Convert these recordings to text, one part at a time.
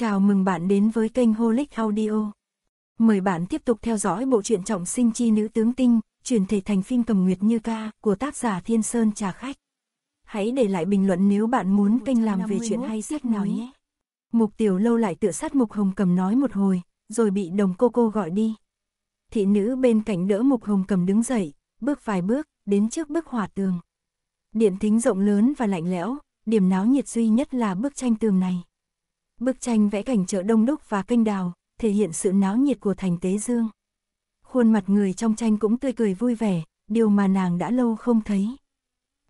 Chào mừng bạn đến với kênh Holic Audio. Mời bạn tiếp tục theo dõi bộ truyện trọng sinh chi nữ tướng tinh, chuyển thể thành phim cầm nguyệt như ca của tác giả Thiên Sơn Trà Khách. Hãy để lại bình luận nếu bạn muốn kênh làm về chuyện hay sách nào nhé. Mục tiểu lâu lại tựa sát Mục Hồng cầm nói một hồi, rồi bị đồng cô cô gọi đi. Thị nữ bên cạnh đỡ Mục Hồng cầm đứng dậy, bước vài bước, đến trước bức hòa tường. Điện thính rộng lớn và lạnh lẽo, điểm náo nhiệt duy nhất là bức tranh tường này. Bức tranh vẽ cảnh chợ Đông Đúc và kênh đào, thể hiện sự náo nhiệt của thành Tế Dương. Khuôn mặt người trong tranh cũng tươi cười vui vẻ, điều mà nàng đã lâu không thấy.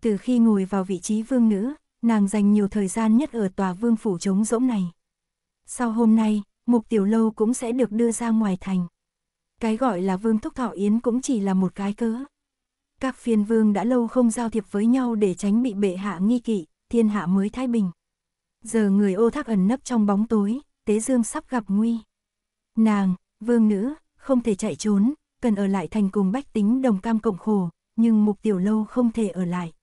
Từ khi ngồi vào vị trí vương nữ, nàng dành nhiều thời gian nhất ở tòa vương phủ trống rỗng này. Sau hôm nay, mục tiểu lâu cũng sẽ được đưa ra ngoài thành. Cái gọi là vương thúc thọ yến cũng chỉ là một cái cớ. Các phiên vương đã lâu không giao thiệp với nhau để tránh bị bệ hạ nghi kỵ, thiên hạ mới thái bình. Giờ người ô thác ẩn nấp trong bóng tối, Tế Dương sắp gặp nguy. Nàng, vương nữ, không thể chạy trốn, cần ở lại thành cùng bách tính đồng cam cộng khổ, nhưng mục tiểu lâu không thể ở lại.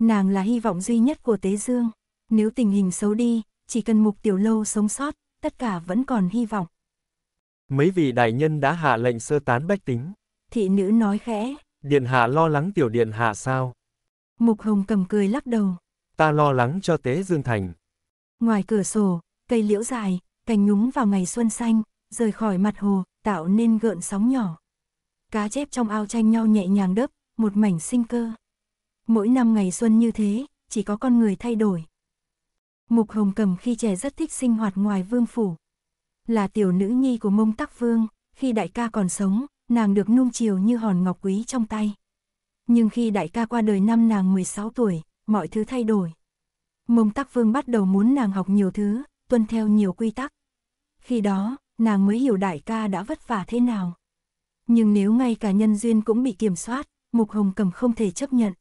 Nàng là hy vọng duy nhất của Tế Dương. Nếu tình hình xấu đi, chỉ cần mục tiểu lâu sống sót, tất cả vẫn còn hy vọng. Mấy vị đại nhân đã hạ lệnh sơ tán bách tính. Thị nữ nói khẽ. Điện hạ lo lắng tiểu điện hạ sao? Mục hồng cầm cười lắc đầu. Ta lo lắng cho tế Dương Thành. Ngoài cửa sổ, cây liễu dài, cành nhúng vào ngày xuân xanh, rời khỏi mặt hồ, tạo nên gợn sóng nhỏ. Cá chép trong ao tranh nhau nhẹ nhàng đớp, một mảnh sinh cơ. Mỗi năm ngày xuân như thế, chỉ có con người thay đổi. Mục Hồng Cầm khi trẻ rất thích sinh hoạt ngoài vương phủ. Là tiểu nữ nhi của mông tắc vương, khi đại ca còn sống, nàng được nung chiều như hòn ngọc quý trong tay. Nhưng khi đại ca qua đời năm nàng 16 tuổi, mọi thứ thay đổi mông tắc vương bắt đầu muốn nàng học nhiều thứ, tuân theo nhiều quy tắc. Khi đó, nàng mới hiểu đại ca đã vất vả thế nào. Nhưng nếu ngay cả nhân duyên cũng bị kiểm soát, Mục Hồng Cầm không thể chấp nhận.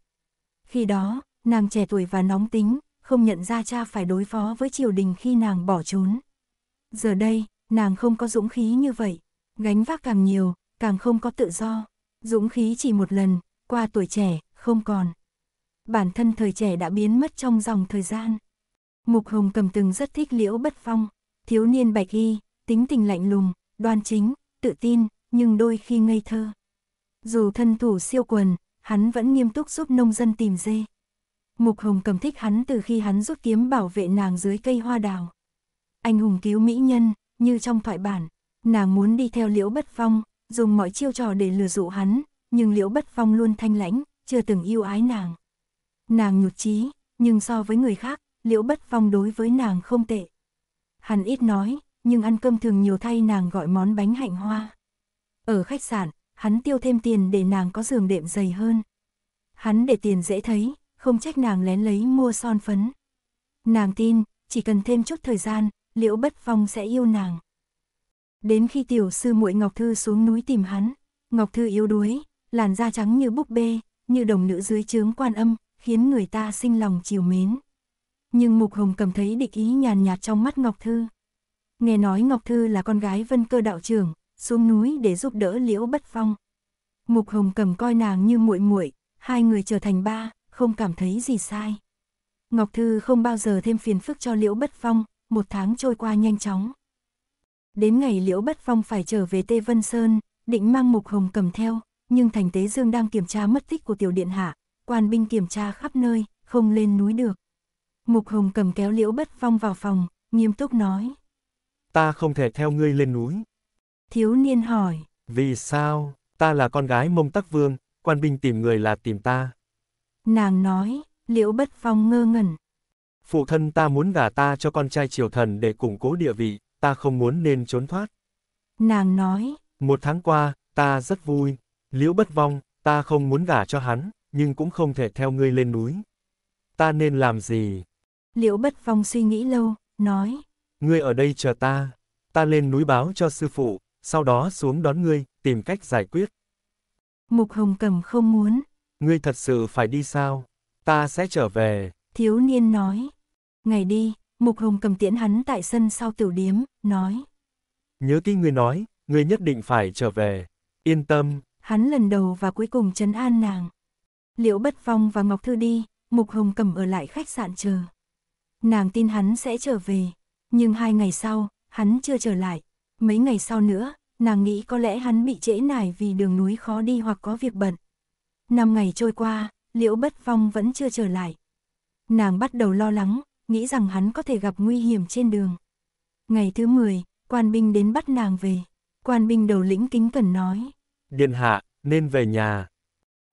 Khi đó, nàng trẻ tuổi và nóng tính, không nhận ra cha phải đối phó với triều đình khi nàng bỏ trốn. Giờ đây, nàng không có dũng khí như vậy, gánh vác càng nhiều, càng không có tự do. Dũng khí chỉ một lần, qua tuổi trẻ, không còn bản thân thời trẻ đã biến mất trong dòng thời gian. Mục Hồng cầm từng rất thích liễu bất phong, thiếu niên bạch y, tính tình lạnh lùng, đoan chính, tự tin, nhưng đôi khi ngây thơ. Dù thân thủ siêu quần, hắn vẫn nghiêm túc giúp nông dân tìm dê. Mục Hồng cầm thích hắn từ khi hắn rút kiếm bảo vệ nàng dưới cây hoa đào. Anh hùng cứu mỹ nhân, như trong thoại bản, nàng muốn đi theo liễu bất phong, dùng mọi chiêu trò để lừa dụ hắn, nhưng liễu bất phong luôn thanh lãnh, chưa từng yêu ái nàng. Nàng nhụt chí, nhưng so với người khác, liễu bất phong đối với nàng không tệ. Hắn ít nói, nhưng ăn cơm thường nhiều thay nàng gọi món bánh hạnh hoa. Ở khách sạn, hắn tiêu thêm tiền để nàng có giường đệm dày hơn. Hắn để tiền dễ thấy, không trách nàng lén lấy mua son phấn. Nàng tin, chỉ cần thêm chút thời gian, liễu bất phong sẽ yêu nàng. Đến khi tiểu sư muội Ngọc Thư xuống núi tìm hắn, Ngọc Thư yếu đuối, làn da trắng như búp bê, như đồng nữ dưới trướng quan âm, khiến người ta sinh lòng chiều mến. Nhưng Mục Hồng cầm thấy địch ý nhàn nhạt trong mắt Ngọc Thư. Nghe nói Ngọc Thư là con gái vân cơ đạo trưởng, xuống núi để giúp đỡ liễu bất phong. Mục Hồng cầm coi nàng như muội muội, hai người trở thành ba, không cảm thấy gì sai. Ngọc Thư không bao giờ thêm phiền phức cho Liễu Bất Phong, một tháng trôi qua nhanh chóng. Đến ngày Liễu Bất Phong phải trở về Tê Vân Sơn, định mang Mục Hồng cầm theo, nhưng Thành Tế Dương đang kiểm tra mất tích của Tiểu Điện Hạ, quan binh kiểm tra khắp nơi, không lên núi được. Mục Hồng cầm kéo Liễu Bất Phong vào phòng, nghiêm túc nói. Ta không thể theo ngươi lên núi. Thiếu niên hỏi. Vì sao? Ta là con gái mông tắc vương, quan binh tìm người là tìm ta. Nàng nói, Liễu Bất Phong ngơ ngẩn. Phụ thân ta muốn gả ta cho con trai triều thần để củng cố địa vị, ta không muốn nên trốn thoát. Nàng nói. Một tháng qua, ta rất vui. Liễu Bất Vong, ta không muốn gả cho hắn, nhưng cũng không thể theo ngươi lên núi. Ta nên làm gì? Liễu Bất Phong suy nghĩ lâu, nói. Ngươi ở đây chờ ta, ta lên núi báo cho sư phụ, sau đó xuống đón ngươi, tìm cách giải quyết. Mục Hồng Cầm không muốn. Ngươi thật sự phải đi sao? Ta sẽ trở về. Thiếu niên nói. Ngày đi, Mục Hồng Cầm tiễn hắn tại sân sau tiểu điếm, nói. Nhớ kỹ ngươi nói, ngươi nhất định phải trở về. Yên tâm. Hắn lần đầu và cuối cùng chấn an nàng. Liễu Bất Phong và Ngọc Thư đi, Mục Hồng Cẩm ở lại khách sạn chờ. Nàng tin hắn sẽ trở về, nhưng hai ngày sau, hắn chưa trở lại. Mấy ngày sau nữa, nàng nghĩ có lẽ hắn bị trễ nải vì đường núi khó đi hoặc có việc bận. Năm ngày trôi qua, Liễu Bất Phong vẫn chưa trở lại. Nàng bắt đầu lo lắng, nghĩ rằng hắn có thể gặp nguy hiểm trên đường. Ngày thứ 10, quan binh đến bắt nàng về. Quan binh đầu lĩnh kính cẩn nói. Điện hạ, nên về nhà.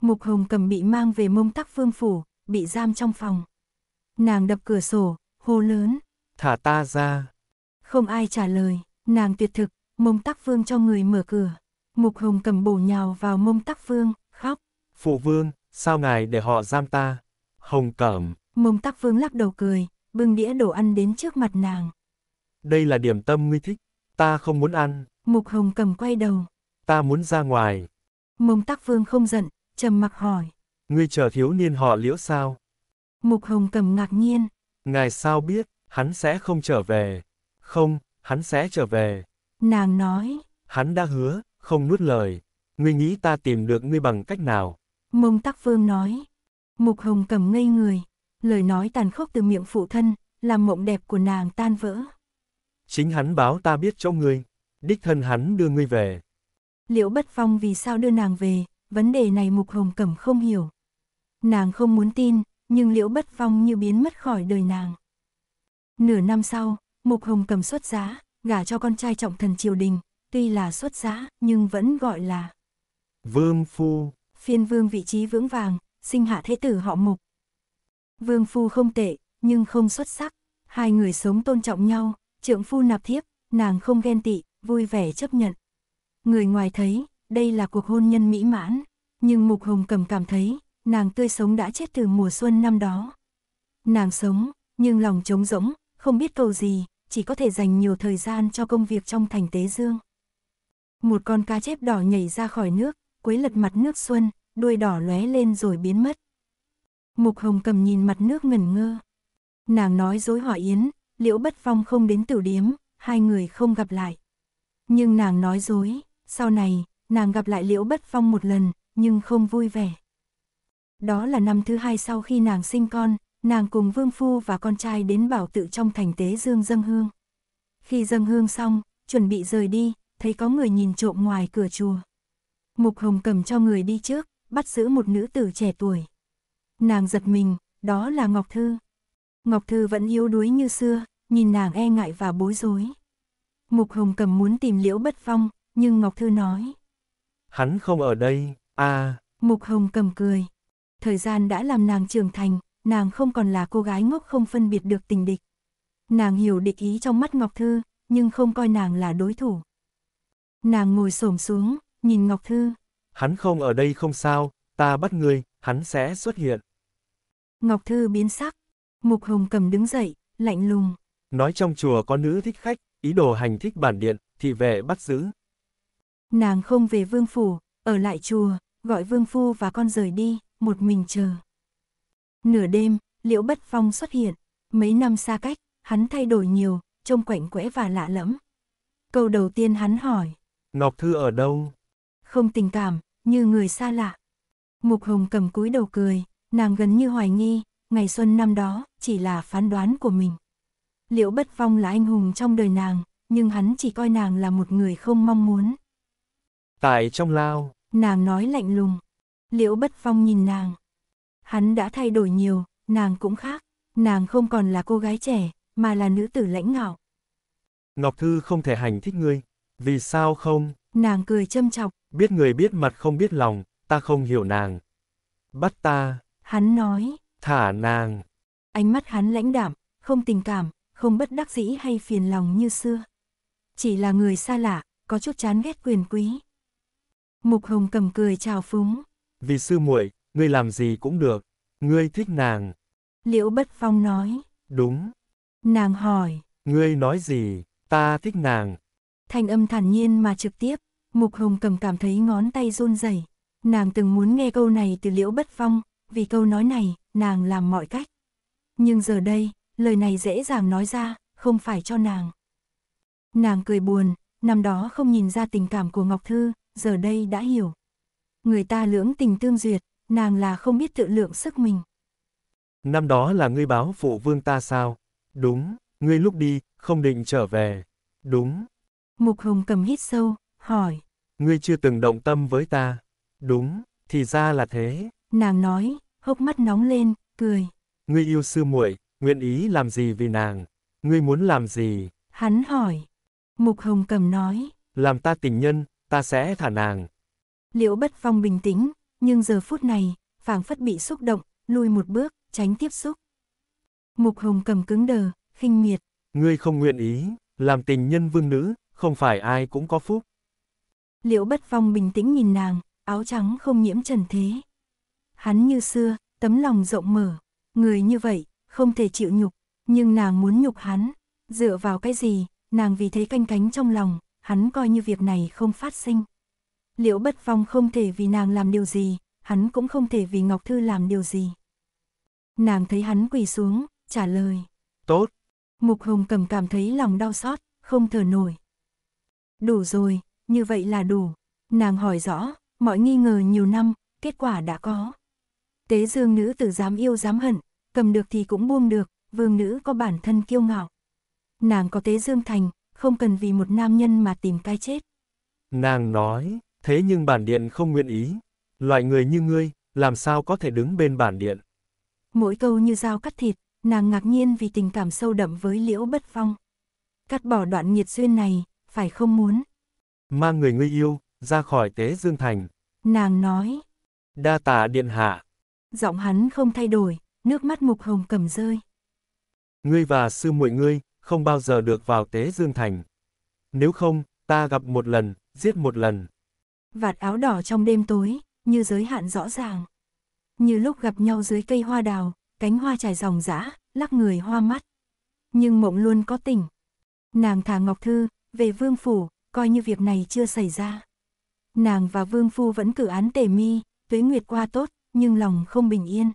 Mục Hồng cầm bị mang về mông tắc vương phủ, bị giam trong phòng. Nàng đập cửa sổ, hô lớn. Thả ta ra. Không ai trả lời, nàng tuyệt thực, mông tắc vương cho người mở cửa. Mục Hồng cầm bổ nhào vào mông tắc vương, khóc. Phụ vương, sao ngài để họ giam ta? Hồng Cầm. Mông tắc vương lắc đầu cười, bưng đĩa đồ ăn đến trước mặt nàng. Đây là điểm tâm ngươi thích, ta không muốn ăn. Mục Hồng cầm quay đầu. Ta muốn ra ngoài. Mông tắc vương không giận, trầm mặc hỏi. Ngươi chờ thiếu niên họ liễu sao? Mục Hồng cầm ngạc nhiên. Ngài sao biết, hắn sẽ không trở về. Không, hắn sẽ trở về. Nàng nói. Hắn đã hứa, không nuốt lời. Ngươi nghĩ ta tìm được ngươi bằng cách nào? Mông Tắc Vương nói. Mục Hồng cầm ngây người. Lời nói tàn khốc từ miệng phụ thân, làm mộng đẹp của nàng tan vỡ. Chính hắn báo ta biết cho ngươi. Đích thân hắn đưa ngươi về. Liễu bất phong vì sao đưa nàng về, vấn đề này Mục Hồng Cẩm không hiểu. Nàng không muốn tin, nhưng Liễu Bất Phong như biến mất khỏi đời nàng. Nửa năm sau, Mục Hồng Cẩm xuất giá, gả cho con trai trọng thần triều đình, tuy là xuất giá, nhưng vẫn gọi là Vương Phu. Phiên vương vị trí vững vàng, sinh hạ thế tử họ Mục. Vương Phu không tệ, nhưng không xuất sắc, hai người sống tôn trọng nhau, trượng phu nạp thiếp, nàng không ghen tị, vui vẻ chấp nhận. Người ngoài thấy, đây là cuộc hôn nhân mỹ mãn, nhưng Mục Hồng Cầm cảm thấy, nàng tươi sống đã chết từ mùa xuân năm đó. Nàng sống, nhưng lòng trống rỗng, không biết cầu gì, chỉ có thể dành nhiều thời gian cho công việc trong thành tế dương. Một con cá chép đỏ nhảy ra khỏi nước, quấy lật mặt nước xuân, đuôi đỏ lóe lên rồi biến mất. Mục Hồng Cầm nhìn mặt nước ngẩn ngơ. Nàng nói dối hỏi Yến, liễu bất phong không đến tử điếm, hai người không gặp lại. Nhưng nàng nói dối, sau này, nàng gặp lại Liễu Bất Phong một lần, nhưng không vui vẻ. Đó là năm thứ hai sau khi nàng sinh con, nàng cùng Vương Phu và con trai đến bảo tự trong thành tế Dương dâng hương. Khi dâng hương xong, chuẩn bị rời đi, thấy có người nhìn trộm ngoài cửa chùa. Mục Hồng cầm cho người đi trước, bắt giữ một nữ tử trẻ tuổi. Nàng giật mình, đó là Ngọc Thư. Ngọc Thư vẫn yếu đuối như xưa, nhìn nàng e ngại và bối rối. Mục Hồng cầm muốn tìm Liễu Bất Phong, nhưng Ngọc Thư nói hắn không ở đây, à. Mục Hồng cầm cười. Thời gian đã làm nàng trưởng thành, nàng không còn là cô gái ngốc không phân biệt được tình địch. Nàng hiểu địch ý trong mắt Ngọc Thư, nhưng không coi nàng là đối thủ. Nàng ngồi xổm xuống, nhìn Ngọc Thư. Hắn không ở đây không sao, ta bắt người, hắn sẽ xuất hiện. Ngọc Thư biến sắc. Mục Hồng cầm đứng dậy, lạnh lùng. Nói trong chùa có nữ thích khách, ý đồ hành thích bản điện, thị vệ bắt giữ, Nàng không về vương phủ, ở lại chùa, gọi vương phu và con rời đi, một mình chờ. Nửa đêm, liễu bất phong xuất hiện, mấy năm xa cách, hắn thay đổi nhiều, trông quạnh quẽ và lạ lẫm. Câu đầu tiên hắn hỏi. Ngọc Thư ở đâu? Không tình cảm, như người xa lạ. Mục Hồng cầm cúi đầu cười, nàng gần như hoài nghi, ngày xuân năm đó chỉ là phán đoán của mình. Liễu Bất Phong là anh hùng trong đời nàng, nhưng hắn chỉ coi nàng là một người không mong muốn. Tại trong lao. Nàng nói lạnh lùng. Liễu bất phong nhìn nàng. Hắn đã thay đổi nhiều, nàng cũng khác. Nàng không còn là cô gái trẻ, mà là nữ tử lãnh ngạo. Ngọc Thư không thể hành thích ngươi. Vì sao không? Nàng cười châm chọc. Biết người biết mặt không biết lòng, ta không hiểu nàng. Bắt ta. Hắn nói. Thả nàng. Ánh mắt hắn lãnh đạm, không tình cảm, không bất đắc dĩ hay phiền lòng như xưa. Chỉ là người xa lạ, có chút chán ghét quyền quý. Mục Hồng cầm cười chào phúng. Vì sư muội, ngươi làm gì cũng được, ngươi thích nàng. Liễu Bất Phong nói. Đúng. Nàng hỏi. Ngươi nói gì, ta thích nàng. Thanh âm thản nhiên mà trực tiếp, Mục Hồng cầm cảm thấy ngón tay run rẩy. Nàng từng muốn nghe câu này từ Liễu Bất Phong, vì câu nói này, nàng làm mọi cách. Nhưng giờ đây, lời này dễ dàng nói ra, không phải cho nàng. Nàng cười buồn, năm đó không nhìn ra tình cảm của Ngọc Thư, giờ đây đã hiểu. Người ta lưỡng tình tương duyệt, nàng là không biết tự lượng sức mình. Năm đó là ngươi báo phụ vương ta sao? Đúng, ngươi lúc đi, không định trở về. Đúng. Mục Hồng cầm hít sâu, hỏi. Ngươi chưa từng động tâm với ta. Đúng, thì ra là thế. Nàng nói, hốc mắt nóng lên, cười. Ngươi yêu sư muội, nguyện ý làm gì vì nàng? Ngươi muốn làm gì? Hắn hỏi. Mục Hồng cầm nói. Làm ta tình nhân, ta sẽ thả nàng. Liễu bất phong bình tĩnh, nhưng giờ phút này, phảng phất bị xúc động, lui một bước, tránh tiếp xúc. Mục hồng cầm cứng đờ, khinh miệt. Ngươi không nguyện ý, làm tình nhân vương nữ, không phải ai cũng có phúc. Liễu bất phong bình tĩnh nhìn nàng, áo trắng không nhiễm trần thế. Hắn như xưa, tấm lòng rộng mở, người như vậy, không thể chịu nhục, nhưng nàng muốn nhục hắn, dựa vào cái gì, nàng vì thế canh cánh trong lòng, hắn coi như việc này không phát sinh. Liễu Bất Phong không thể vì nàng làm điều gì, hắn cũng không thể vì Ngọc Thư làm điều gì. Nàng thấy hắn quỳ xuống, trả lời. Tốt. Mục hùng cầm cảm thấy lòng đau xót, không thở nổi. Đủ rồi, như vậy là đủ. Nàng hỏi rõ, mọi nghi ngờ nhiều năm, kết quả đã có. Tế dương nữ tử dám yêu dám hận, cầm được thì cũng buông được, vương nữ có bản thân kiêu ngạo. Nàng có tế dương thành, không cần vì một nam nhân mà tìm cái chết. Nàng nói, thế nhưng bản điện không nguyện ý. Loại người như ngươi, làm sao có thể đứng bên bản điện? Mỗi câu như dao cắt thịt, nàng ngạc nhiên vì tình cảm sâu đậm với liễu bất phong. Cắt bỏ đoạn nhiệt duyên này, phải không muốn. Mang người ngươi yêu, ra khỏi tế Dương Thành. Nàng nói. Đa tạ điện hạ. Giọng hắn không thay đổi, nước mắt mục hồng cầm rơi. Ngươi và sư muội ngươi, không bao giờ được vào Tế Dương Thành. Nếu không, ta gặp một lần, giết một lần. Vạt áo đỏ trong đêm tối, như giới hạn rõ ràng. Như lúc gặp nhau dưới cây hoa đào, cánh hoa trải dòng dã, lắc người hoa mắt. Nhưng mộng luôn có tỉnh. Nàng thả Ngọc Thư, về Vương Phủ, coi như việc này chưa xảy ra. Nàng và Vương Phu vẫn cử án tề mi, tuế nguyệt qua tốt, nhưng lòng không bình yên.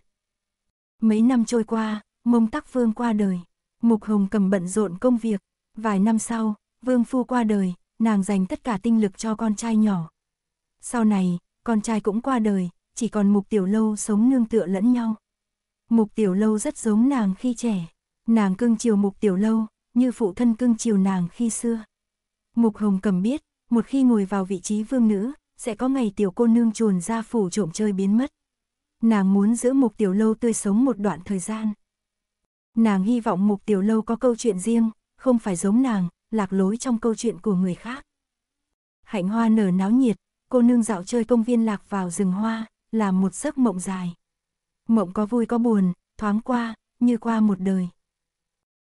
Mấy năm trôi qua, mông tắc vương qua đời. Mục Hồng cầm bận rộn công việc, vài năm sau, Vương Phu qua đời, nàng dành tất cả tinh lực cho con trai nhỏ. Sau này, con trai cũng qua đời, chỉ còn Mục Tiểu Lâu sống nương tựa lẫn nhau. Mục Tiểu Lâu rất giống nàng khi trẻ, nàng cưng chiều Mục Tiểu Lâu, như phụ thân cưng chiều nàng khi xưa. Mục Hồng cầm biết, một khi ngồi vào vị trí vương nữ, sẽ có ngày tiểu cô nương chuồn ra phủ trộm chơi biến mất. Nàng muốn giữ Mục Tiểu Lâu tươi sống một đoạn thời gian. Nàng hy vọng mục tiểu lâu có câu chuyện riêng, không phải giống nàng, lạc lối trong câu chuyện của người khác. Hạnh hoa nở náo nhiệt, cô nương dạo chơi công viên lạc vào rừng hoa, làm một giấc mộng dài. Mộng có vui có buồn, thoáng qua, như qua một đời.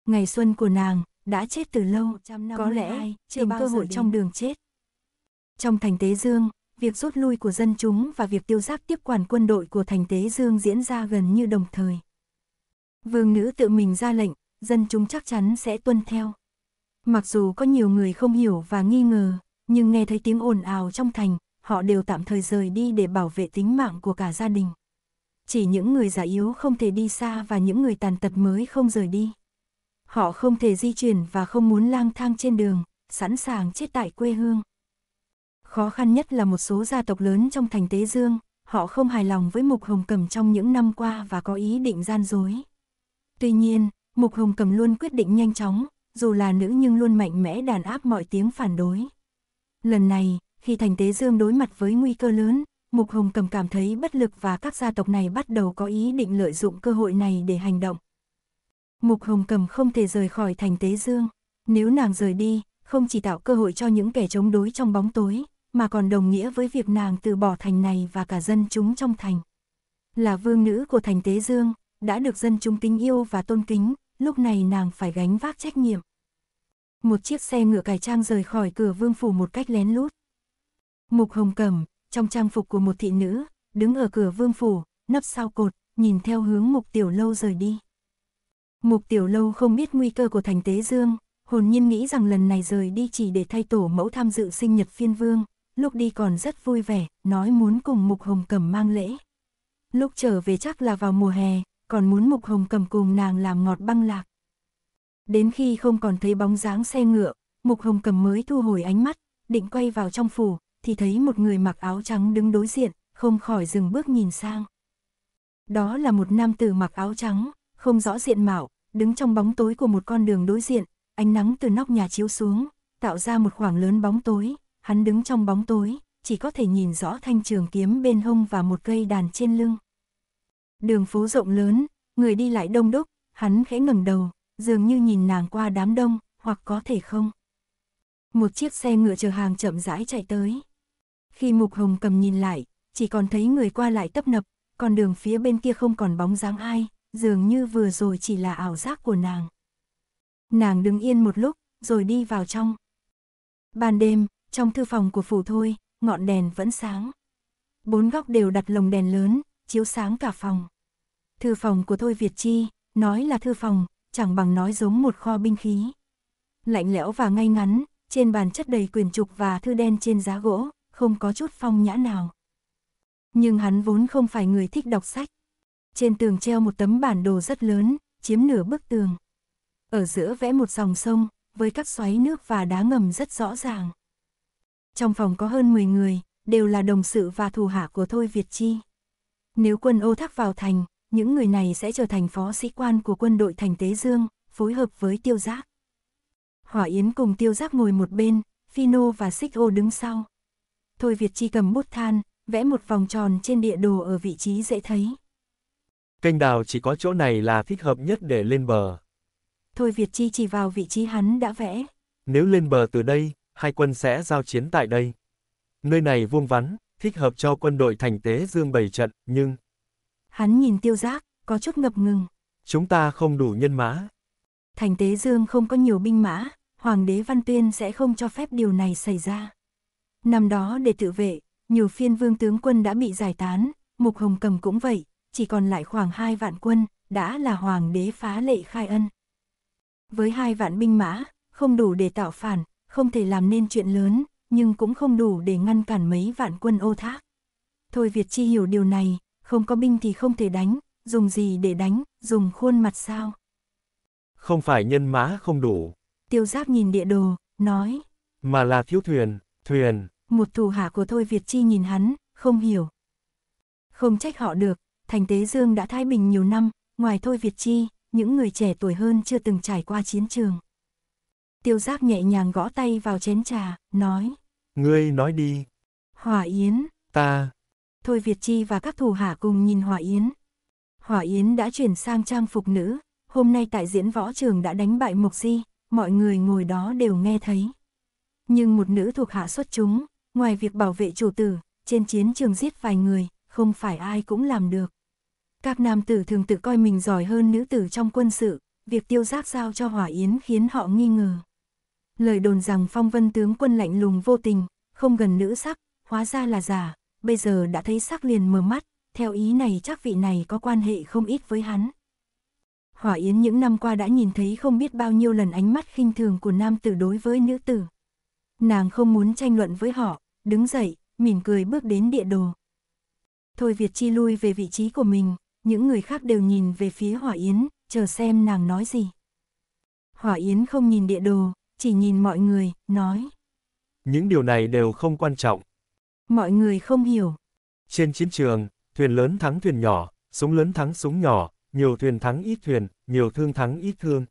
Ngày xuân của nàng, đã chết từ lâu, có lẽ, tìm cơ hội đến. trong đường chết. Trong thành tế dương, việc rút lui của dân chúng và việc tiêu giác tiếp quản quân đội của thành tế dương diễn ra gần như đồng thời. Vương nữ tự mình ra lệnh, dân chúng chắc chắn sẽ tuân theo. Mặc dù có nhiều người không hiểu và nghi ngờ, nhưng nghe thấy tiếng ồn ào trong thành, họ đều tạm thời rời đi để bảo vệ tính mạng của cả gia đình. Chỉ những người già yếu không thể đi xa và những người tàn tật mới không rời đi. Họ không thể di chuyển và không muốn lang thang trên đường, sẵn sàng chết tại quê hương. Khó khăn nhất là một số gia tộc lớn trong thành Tế Dương, họ không hài lòng với Mục Hồng Cầm trong những năm qua và có ý định gian dối. Tuy nhiên, Mục Hồng cầm luôn quyết định nhanh chóng, dù là nữ nhưng luôn mạnh mẽ đàn áp mọi tiếng phản đối. Lần này, khi Thành Tế Dương đối mặt với nguy cơ lớn, Mục Hồng cầm cảm thấy bất lực và các gia tộc này bắt đầu có ý định lợi dụng cơ hội này để hành động. Mục Hồng cầm không thể rời khỏi Thành Tế Dương. Nếu nàng rời đi, không chỉ tạo cơ hội cho những kẻ chống đối trong bóng tối, mà còn đồng nghĩa với việc nàng từ bỏ thành này và cả dân chúng trong thành. Là vương nữ của Thành Tế Dương, đã được dân chúng kính yêu và tôn kính, lúc này nàng phải gánh vác trách nhiệm. Một chiếc xe ngựa cải trang rời khỏi cửa vương phủ một cách lén lút. Mục Hồng Cẩm, trong trang phục của một thị nữ, đứng ở cửa vương phủ, nấp sau cột, nhìn theo hướng Mục Tiểu Lâu rời đi. Mục Tiểu Lâu không biết nguy cơ của thành tế dương, hồn nhiên nghĩ rằng lần này rời đi chỉ để thay tổ mẫu tham dự sinh nhật phiên vương, lúc đi còn rất vui vẻ, nói muốn cùng Mục Hồng Cẩm mang lễ. Lúc trở về chắc là vào mùa hè, còn muốn Mục Hồng cầm cùng nàng làm ngọt băng lạc. Đến khi không còn thấy bóng dáng xe ngựa, Mục Hồng cầm mới thu hồi ánh mắt, định quay vào trong phủ, thì thấy một người mặc áo trắng đứng đối diện, không khỏi dừng bước nhìn sang. Đó là một nam tử mặc áo trắng, không rõ diện mạo, đứng trong bóng tối của một con đường đối diện, ánh nắng từ nóc nhà chiếu xuống, tạo ra một khoảng lớn bóng tối, hắn đứng trong bóng tối, chỉ có thể nhìn rõ thanh trường kiếm bên hông và một cây đàn trên lưng đường phố rộng lớn, người đi lại đông đúc, hắn khẽ ngẩng đầu, dường như nhìn nàng qua đám đông, hoặc có thể không. Một chiếc xe ngựa chờ hàng chậm rãi chạy tới. Khi Mục Hồng cầm nhìn lại, chỉ còn thấy người qua lại tấp nập, còn đường phía bên kia không còn bóng dáng ai, dường như vừa rồi chỉ là ảo giác của nàng. Nàng đứng yên một lúc, rồi đi vào trong. Ban đêm, trong thư phòng của phủ thôi, ngọn đèn vẫn sáng. Bốn góc đều đặt lồng đèn lớn, chiếu sáng cả phòng. Thư phòng của Thôi Việt Chi, nói là thư phòng, chẳng bằng nói giống một kho binh khí. Lạnh lẽo và ngay ngắn, trên bàn chất đầy quyển trục và thư đen trên giá gỗ, không có chút phong nhã nào. Nhưng hắn vốn không phải người thích đọc sách. Trên tường treo một tấm bản đồ rất lớn, chiếm nửa bức tường. Ở giữa vẽ một dòng sông, với các xoáy nước và đá ngầm rất rõ ràng. Trong phòng có hơn 10 người, đều là đồng sự và thù hạ của Thôi Việt Chi. Nếu quân ô thác vào thành, những người này sẽ trở thành phó sĩ quan của quân đội thành Tế Dương, phối hợp với tiêu giác. Hỏa Yến cùng tiêu giác ngồi một bên, Phino và Xích ô đứng sau. Thôi Việt Chi cầm bút than, vẽ một vòng tròn trên địa đồ ở vị trí dễ thấy. Kênh đào chỉ có chỗ này là thích hợp nhất để lên bờ. Thôi Việt Chi chỉ vào vị trí hắn đã vẽ. Nếu lên bờ từ đây, hai quân sẽ giao chiến tại đây. Nơi này vuông vắn, thích hợp cho quân đội thành tế dương bày trận, nhưng... Hắn nhìn tiêu giác, có chút ngập ngừng. Chúng ta không đủ nhân mã. Thành tế dương không có nhiều binh mã, Hoàng đế Văn Tuyên sẽ không cho phép điều này xảy ra. Năm đó để tự vệ, nhiều phiên vương tướng quân đã bị giải tán, Mục Hồng Cầm cũng vậy, chỉ còn lại khoảng 2 vạn quân, đã là Hoàng đế phá lệ khai ân. Với hai vạn binh mã, không đủ để tạo phản, không thể làm nên chuyện lớn, nhưng cũng không đủ để ngăn cản mấy vạn quân ô thác. Thôi Việt Chi hiểu điều này, không có binh thì không thể đánh, dùng gì để đánh, dùng khuôn mặt sao? Không phải nhân mã không đủ. Tiêu Giáp nhìn địa đồ, nói. Mà là thiếu thuyền, thuyền. Một thủ hạ của Thôi Việt Chi nhìn hắn, không hiểu. Không trách họ được, thành tế Dương đã thái bình nhiều năm, ngoài Thôi Việt Chi, những người trẻ tuổi hơn chưa từng trải qua chiến trường. Tiêu Giác nhẹ nhàng gõ tay vào chén trà, nói. Ngươi nói đi. Hỏa Yến. Ta. Thôi Việt Chi và các thủ hạ cùng nhìn Hỏa Yến. Hỏa Yến đã chuyển sang trang phục nữ, hôm nay tại diễn võ trường đã đánh bại Mục Di, mọi người ngồi đó đều nghe thấy. Nhưng một nữ thuộc hạ xuất chúng, ngoài việc bảo vệ chủ tử, trên chiến trường giết vài người, không phải ai cũng làm được. Các nam tử thường tự coi mình giỏi hơn nữ tử trong quân sự, việc tiêu giác giao cho Hỏa Yến khiến họ nghi ngờ lời đồn rằng phong vân tướng quân lạnh lùng vô tình, không gần nữ sắc, hóa ra là giả, bây giờ đã thấy sắc liền mờ mắt, theo ý này chắc vị này có quan hệ không ít với hắn. Hỏa Yến những năm qua đã nhìn thấy không biết bao nhiêu lần ánh mắt khinh thường của nam tử đối với nữ tử. Nàng không muốn tranh luận với họ, đứng dậy, mỉm cười bước đến địa đồ. Thôi Việt Chi lui về vị trí của mình, những người khác đều nhìn về phía Hỏa Yến, chờ xem nàng nói gì. Hỏa Yến không nhìn địa đồ, chỉ nhìn mọi người, nói. Những điều này đều không quan trọng. Mọi người không hiểu. Trên chiến trường, thuyền lớn thắng thuyền nhỏ, súng lớn thắng súng nhỏ, nhiều thuyền thắng ít thuyền, nhiều thương thắng ít thương.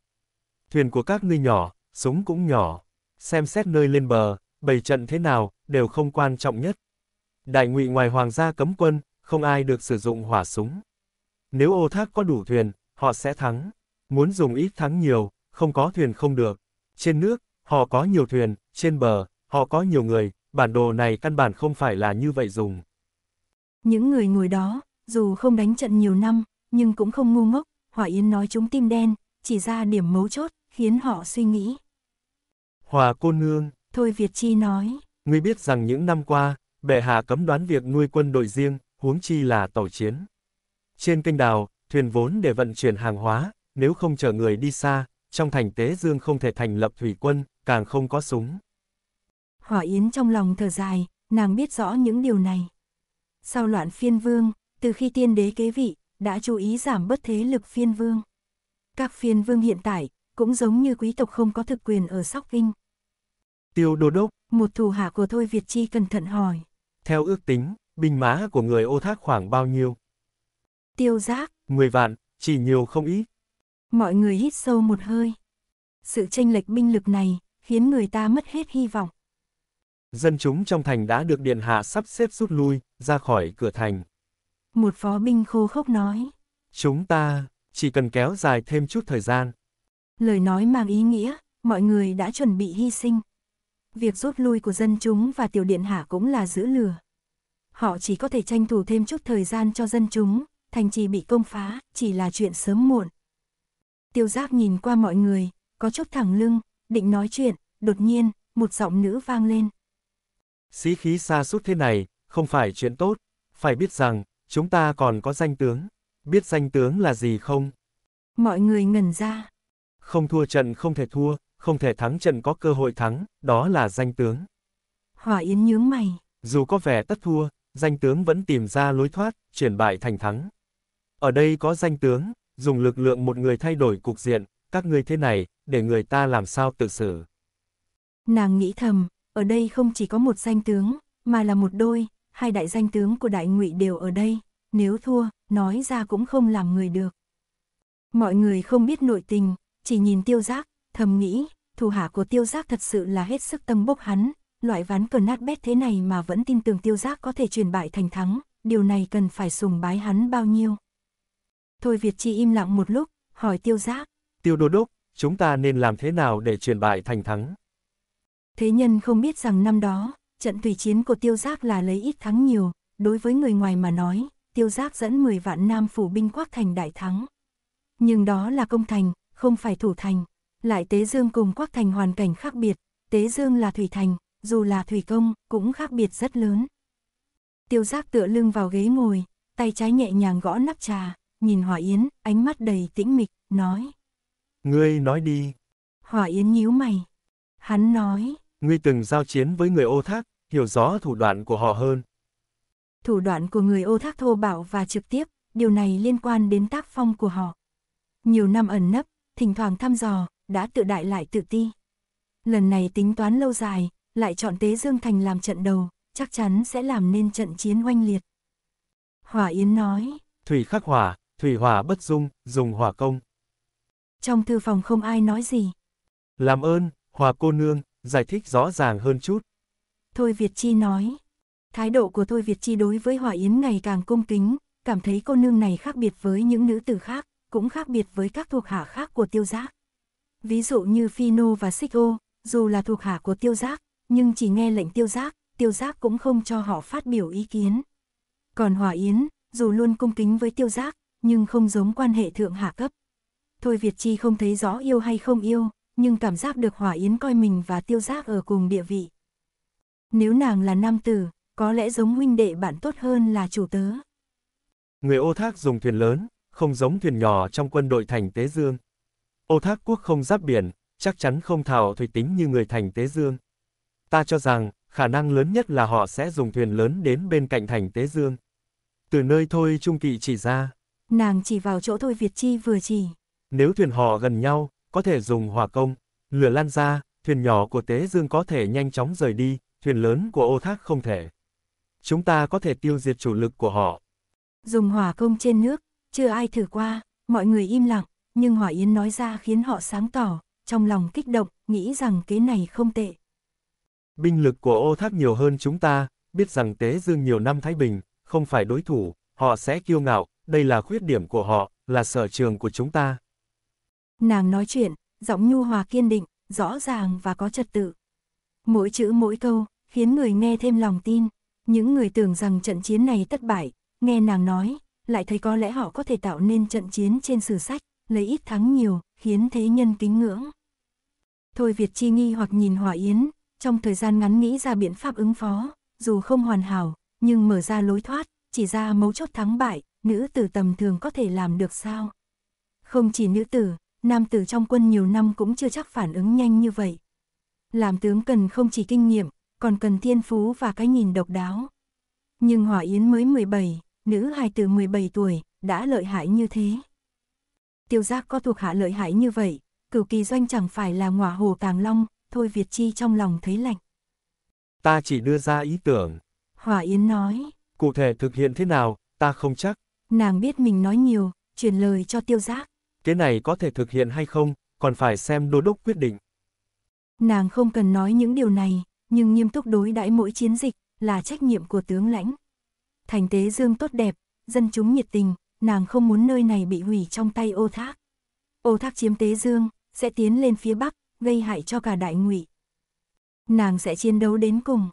Thuyền của các ngươi nhỏ, súng cũng nhỏ. Xem xét nơi lên bờ, bày trận thế nào, đều không quan trọng nhất. Đại ngụy ngoài hoàng gia cấm quân, không ai được sử dụng hỏa súng. Nếu ô thác có đủ thuyền, họ sẽ thắng. Muốn dùng ít thắng nhiều, không có thuyền không được. Trên nước, họ có nhiều thuyền, trên bờ, họ có nhiều người, bản đồ này căn bản không phải là như vậy dùng. Những người ngồi đó, dù không đánh trận nhiều năm, nhưng cũng không ngu ngốc, Hòa yên nói chúng tim đen, chỉ ra điểm mấu chốt, khiến họ suy nghĩ. Hòa cô nương. Thôi Việt Chi nói. Ngươi biết rằng những năm qua, bệ hạ cấm đoán việc nuôi quân đội riêng, huống chi là tàu chiến. Trên kênh đào, thuyền vốn để vận chuyển hàng hóa, nếu không chở người đi xa, trong thành Tế Dương không thể thành lập thủy quân, càng không có súng. Hỏa Yến trong lòng thở dài, nàng biết rõ những điều này. Sau loạn phiên vương, từ khi tiên đế kế vị, đã chú ý giảm bớt thế lực phiên vương. Các phiên vương hiện tại, cũng giống như quý tộc không có thực quyền ở Sóc vinh Tiêu Đô Đốc, một thủ hạ của Thôi Việt Chi cẩn thận hỏi. Theo ước tính, binh mã của người ô thác khoảng bao nhiêu? Tiêu Giác, 10 vạn, chỉ nhiều không ít. Mọi người hít sâu một hơi. Sự tranh lệch binh lực này khiến người ta mất hết hy vọng. Dân chúng trong thành đã được Điện Hạ sắp xếp rút lui, ra khỏi cửa thành. Một phó binh khô khốc nói. Chúng ta, chỉ cần kéo dài thêm chút thời gian. Lời nói mang ý nghĩa, mọi người đã chuẩn bị hy sinh. Việc rút lui của dân chúng và tiểu điện hạ cũng là giữ lừa. Họ chỉ có thể tranh thủ thêm chút thời gian cho dân chúng, thành trì bị công phá, chỉ là chuyện sớm muộn. Tiêu giác nhìn qua mọi người, có chút thẳng lưng, định nói chuyện, đột nhiên, một giọng nữ vang lên. Sĩ khí xa sút thế này, không phải chuyện tốt, phải biết rằng, chúng ta còn có danh tướng. Biết danh tướng là gì không? Mọi người ngẩn ra. Không thua trận không thể thua, không thể thắng trận có cơ hội thắng, đó là danh tướng. Hỏa Yến nhướng mày. Dù có vẻ tất thua, danh tướng vẫn tìm ra lối thoát, chuyển bại thành thắng. Ở đây có danh tướng, dùng lực lượng một người thay đổi cục diện, các ngươi thế này, để người ta làm sao tự xử. Nàng nghĩ thầm, ở đây không chỉ có một danh tướng, mà là một đôi, hai đại danh tướng của đại ngụy đều ở đây, nếu thua, nói ra cũng không làm người được. Mọi người không biết nội tình, chỉ nhìn tiêu giác, thầm nghĩ, thủ hạ của tiêu giác thật sự là hết sức tâm bốc hắn, loại ván cờ nát bét thế này mà vẫn tin tưởng tiêu giác có thể truyền bại thành thắng, điều này cần phải sùng bái hắn bao nhiêu. Thôi Việt Chi im lặng một lúc, hỏi tiêu giác. Tiêu đô đốc, chúng ta nên làm thế nào để truyền bại thành thắng? Thế nhân không biết rằng năm đó, trận tùy chiến của tiêu giác là lấy ít thắng nhiều, đối với người ngoài mà nói, tiêu giác dẫn 10 vạn nam phủ binh quắc thành đại thắng. Nhưng đó là công thành, không phải thủ thành. Lại Tế Dương cùng quắc thành hoàn cảnh khác biệt, Tế Dương là thủy thành, dù là thủy công, cũng khác biệt rất lớn. Tiêu giác tựa lưng vào ghế ngồi, tay trái nhẹ nhàng gõ nắp trà, nhìn Hòa Yến, ánh mắt đầy tĩnh mịch, nói. Ngươi nói đi. Hòa Yến nhíu mày. Hắn nói. Ngươi từng giao chiến với người ô thác, hiểu rõ thủ đoạn của họ hơn. Thủ đoạn của người ô thác thô bạo và trực tiếp, điều này liên quan đến tác phong của họ. Nhiều năm ẩn nấp, thỉnh thoảng thăm dò, đã tự đại lại tự ti. Lần này tính toán lâu dài, lại chọn Tế Dương Thành làm trận đầu, chắc chắn sẽ làm nên trận chiến oanh liệt. Hỏa Yến nói. Thủy khắc hỏa, thủy hỏa bất dung, dùng hỏa công. Trong thư phòng không ai nói gì. Làm ơn, hòa cô nương, giải thích rõ ràng hơn chút. Thôi Việt Chi nói. Thái độ của Thôi Việt Chi đối với Hỏa Yến ngày càng cung kính, cảm thấy cô nương này khác biệt với những nữ tử khác, cũng khác biệt với các thuộc hạ khác của tiêu giác. Ví dụ như Phi Nô và Xích Ô, dù là thuộc hạ của tiêu giác, nhưng chỉ nghe lệnh tiêu giác, tiêu giác cũng không cho họ phát biểu ý kiến. Còn Hỏa Yến, dù luôn cung kính với tiêu giác, nhưng không giống quan hệ thượng hạ cấp. Thôi Việt Chi không thấy rõ yêu hay không yêu, nhưng cảm giác được Hỏa Yến coi mình và Tiêu Giác ở cùng địa vị. Nếu nàng là nam tử, có lẽ giống huynh đệ bạn tốt hơn là chủ tớ. Người ô thác dùng thuyền lớn, không giống thuyền nhỏ trong quân đội thành Tế Dương. Ô thác quốc không giáp biển, chắc chắn không thảo thủy tính như người thành Tế Dương. Ta cho rằng, khả năng lớn nhất là họ sẽ dùng thuyền lớn đến bên cạnh thành Tế Dương. Từ nơi thôi trung kỵ chỉ ra, Nàng chỉ vào chỗ Thôi Việt Chi vừa chỉ. Nếu thuyền họ gần nhau, có thể dùng hỏa công, lửa lan ra, thuyền nhỏ của Tế Dương có thể nhanh chóng rời đi, thuyền lớn của ô thác không thể. Chúng ta có thể tiêu diệt chủ lực của họ. Dùng hỏa công trên nước, chưa ai thử qua, mọi người im lặng, nhưng Hỏa Yến nói ra khiến họ sáng tỏ, trong lòng kích động, nghĩ rằng kế này không tệ. Binh lực của ô Thác nhiều hơn chúng ta, biết rằng Tế Dương nhiều năm Thái Bình, không phải đối thủ, họ sẽ kiêu ngạo, đây là khuyết điểm của họ, là sở trường của chúng ta. Nàng nói chuyện, giọng nhu hòa kiên định, rõ ràng và có trật tự. Mỗi chữ mỗi câu, khiến người nghe thêm lòng tin. Những người tưởng rằng trận chiến này thất bại, nghe nàng nói, lại thấy có lẽ họ có thể tạo nên trận chiến trên sử sách, lấy ít thắng nhiều, khiến thế nhân kính ngưỡng. Thôi Việt chi nghi hoặc nhìn hỏa Yến, trong thời gian ngắn nghĩ ra biện pháp ứng phó, dù không hoàn hảo, nhưng mở ra lối thoát, chỉ ra mấu chốt thắng bại, nữ tử tầm thường có thể làm được sao? Không chỉ nữ tử, nam tử trong quân nhiều năm cũng chưa chắc phản ứng nhanh như vậy. Làm tướng cần không chỉ kinh nghiệm, còn cần thiên phú và cái nhìn độc đáo. Nhưng Hỏa Yến mới 17, nữ hài từ 17 tuổi, đã lợi hại như thế. Tiêu giác có thuộc hạ lợi hại như vậy, cửu kỳ doanh chẳng phải là ngỏa hồ tàng long, thôi Việt Chi trong lòng thấy lạnh. Ta chỉ đưa ra ý tưởng. Hỏa Yến nói. Cụ thể thực hiện thế nào, ta không chắc. Nàng biết mình nói nhiều, truyền lời cho tiêu giác. Cái này có thể thực hiện hay không, còn phải xem đô đốc quyết định. Nàng không cần nói những điều này, nhưng nghiêm túc đối đãi mỗi chiến dịch là trách nhiệm của tướng lãnh. Thành tế dương tốt đẹp, dân chúng nhiệt tình, nàng không muốn nơi này bị hủy trong tay ô thác. Ô thác chiếm tế dương, sẽ tiến lên phía bắc, gây hại cho cả đại ngụy. Nàng sẽ chiến đấu đến cùng.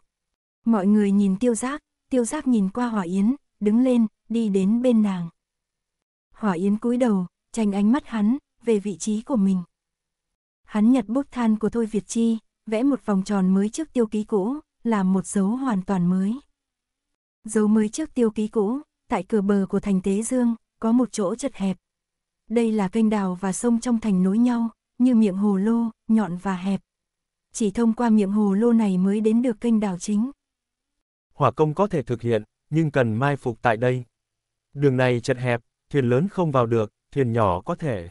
Mọi người nhìn tiêu giác, tiêu giác nhìn qua hỏa yến, đứng lên, đi đến bên nàng. Hỏa Yến cúi đầu, tranh ánh mắt hắn, về vị trí của mình. Hắn nhặt bút than của Thôi Việt Chi, vẽ một vòng tròn mới trước tiêu ký cũ, làm một dấu hoàn toàn mới. Dấu mới trước tiêu ký cũ, tại cửa bờ của thành Tế Dương, có một chỗ chật hẹp. Đây là kênh đào và sông trong thành nối nhau, như miệng hồ lô, nhọn và hẹp. Chỉ thông qua miệng hồ lô này mới đến được kênh đào chính. Hỏa công có thể thực hiện, nhưng cần mai phục tại đây. Đường này chật hẹp, thuyền lớn không vào được, thuyền nhỏ có thể.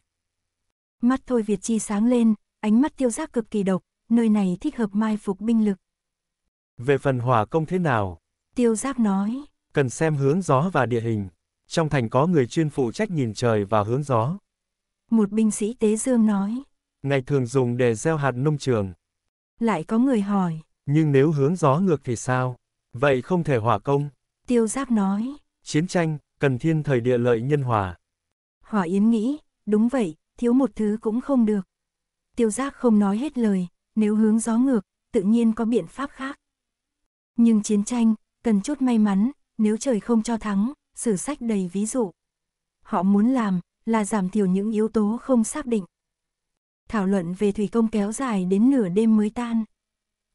Mắt Thôi Việt Chi sáng lên, ánh mắt tiêu giác cực kỳ độc, nơi này thích hợp mai phục binh lực. Về phần hỏa công thế nào? Tiêu giác nói. Cần xem hướng gió và địa hình. Trong thành có người chuyên phụ trách nhìn trời và hướng gió. Một binh sĩ tế dương nói. Ngày thường dùng để gieo hạt nông trường. Lại có người hỏi. Nhưng nếu hướng gió ngược thì sao? Vậy không thể hỏa công. Tiêu giác nói. Chiến tranh, cần thiên thời địa lợi nhân hòa. Hỏa Yến nghĩ, đúng vậy, thiếu một thứ cũng không được. Tiêu giác không nói hết lời, nếu hướng gió ngược, tự nhiên có biện pháp khác. Nhưng chiến tranh, cần chút may mắn, nếu trời không cho thắng, sử sách đầy ví dụ. Họ muốn làm là giảm thiểu những yếu tố không xác định. Thảo luận về thủy công kéo dài đến nửa đêm mới tan.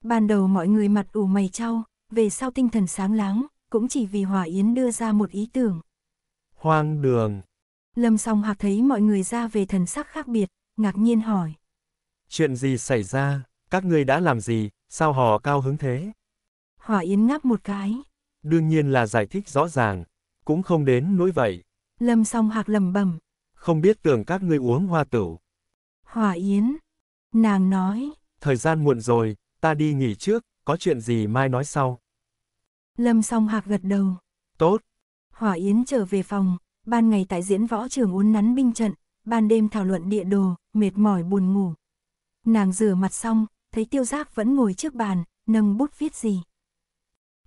Ban đầu mọi người mặt ủ mày trao, về sau tinh thần sáng láng, cũng chỉ vì Hòa Yến đưa ra một ý tưởng hoang đường. Lâm song hạc thấy mọi người ra về thần sắc khác biệt, ngạc nhiên hỏi. Chuyện gì xảy ra, các ngươi đã làm gì, sao họ cao hứng thế? Hỏa Yến ngáp một cái. Đương nhiên là giải thích rõ ràng, cũng không đến nỗi vậy. Lâm song hạc lầm bẩm Không biết tưởng các ngươi uống hoa tửu. Hỏa Yến. Nàng nói. Thời gian muộn rồi, ta đi nghỉ trước, có chuyện gì mai nói sau. Lâm song hạc gật đầu. Tốt, Hỏa Yến trở về phòng, ban ngày tại diễn võ trường uốn nắn binh trận, ban đêm thảo luận địa đồ, mệt mỏi buồn ngủ. Nàng rửa mặt xong, thấy tiêu giác vẫn ngồi trước bàn, nâng bút viết gì.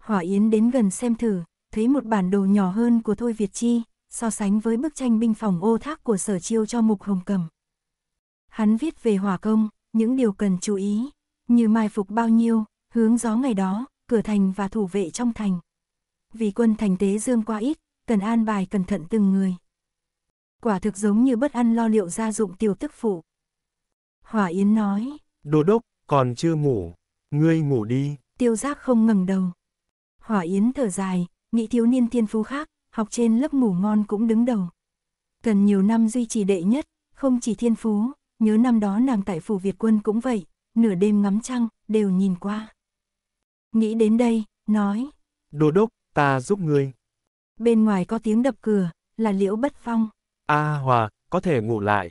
Hỏa Yến đến gần xem thử, thấy một bản đồ nhỏ hơn của Thôi Việt Chi, so sánh với bức tranh binh phòng ô thác của sở chiêu cho Mục Hồng Cầm. Hắn viết về hỏa công, những điều cần chú ý, như mai phục bao nhiêu, hướng gió ngày đó, cửa thành và thủ vệ trong thành vì quân thành tế dương quá ít, cần an bài cẩn thận từng người. Quả thực giống như bất ăn lo liệu gia dụng tiểu tức phụ. Hỏa Yến nói, Đô đốc, còn chưa ngủ, ngươi ngủ đi. Tiêu giác không ngẩng đầu. Hỏa Yến thở dài, nghĩ thiếu niên thiên phú khác, học trên lớp ngủ ngon cũng đứng đầu. Cần nhiều năm duy trì đệ nhất, không chỉ thiên phú, nhớ năm đó nàng tại phủ Việt quân cũng vậy, nửa đêm ngắm trăng, đều nhìn qua. Nghĩ đến đây, nói. Đô đốc, ta giúp ngươi. Bên ngoài có tiếng đập cửa, là Liễu Bất Phong. A à, Hòa, có thể ngủ lại.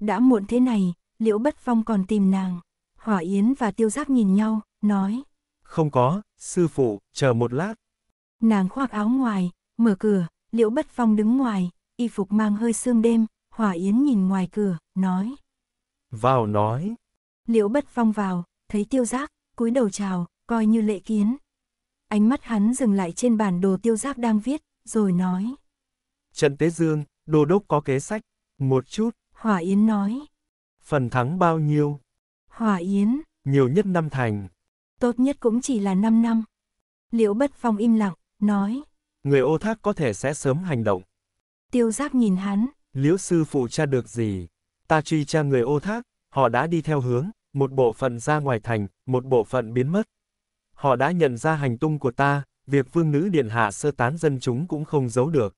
Đã muộn thế này, Liễu Bất Phong còn tìm nàng. Hỏa Yến và Tiêu Giác nhìn nhau, nói. Không có, sư phụ, chờ một lát. Nàng khoác áo ngoài, mở cửa, Liễu Bất Phong đứng ngoài, y phục mang hơi sương đêm, Hỏa Yến nhìn ngoài cửa, nói. Vào nói. Liễu Bất Phong vào, thấy Tiêu Giác, cúi đầu chào, coi như lệ kiến ánh mắt hắn dừng lại trên bản đồ tiêu giáp đang viết, rồi nói. Trận Tế Dương, đồ đốc có kế sách, một chút. Hỏa Yến nói. Phần thắng bao nhiêu? Hỏa Yến. Nhiều nhất năm thành. Tốt nhất cũng chỉ là 5 năm. Liễu Bất Phong im lặng, nói. Người ô thác có thể sẽ sớm hành động. Tiêu giáp nhìn hắn. Liễu sư phụ cha được gì? Ta truy tra người ô thác, họ đã đi theo hướng, một bộ phận ra ngoài thành, một bộ phận biến mất họ đã nhận ra hành tung của ta, việc vương nữ điện hạ sơ tán dân chúng cũng không giấu được.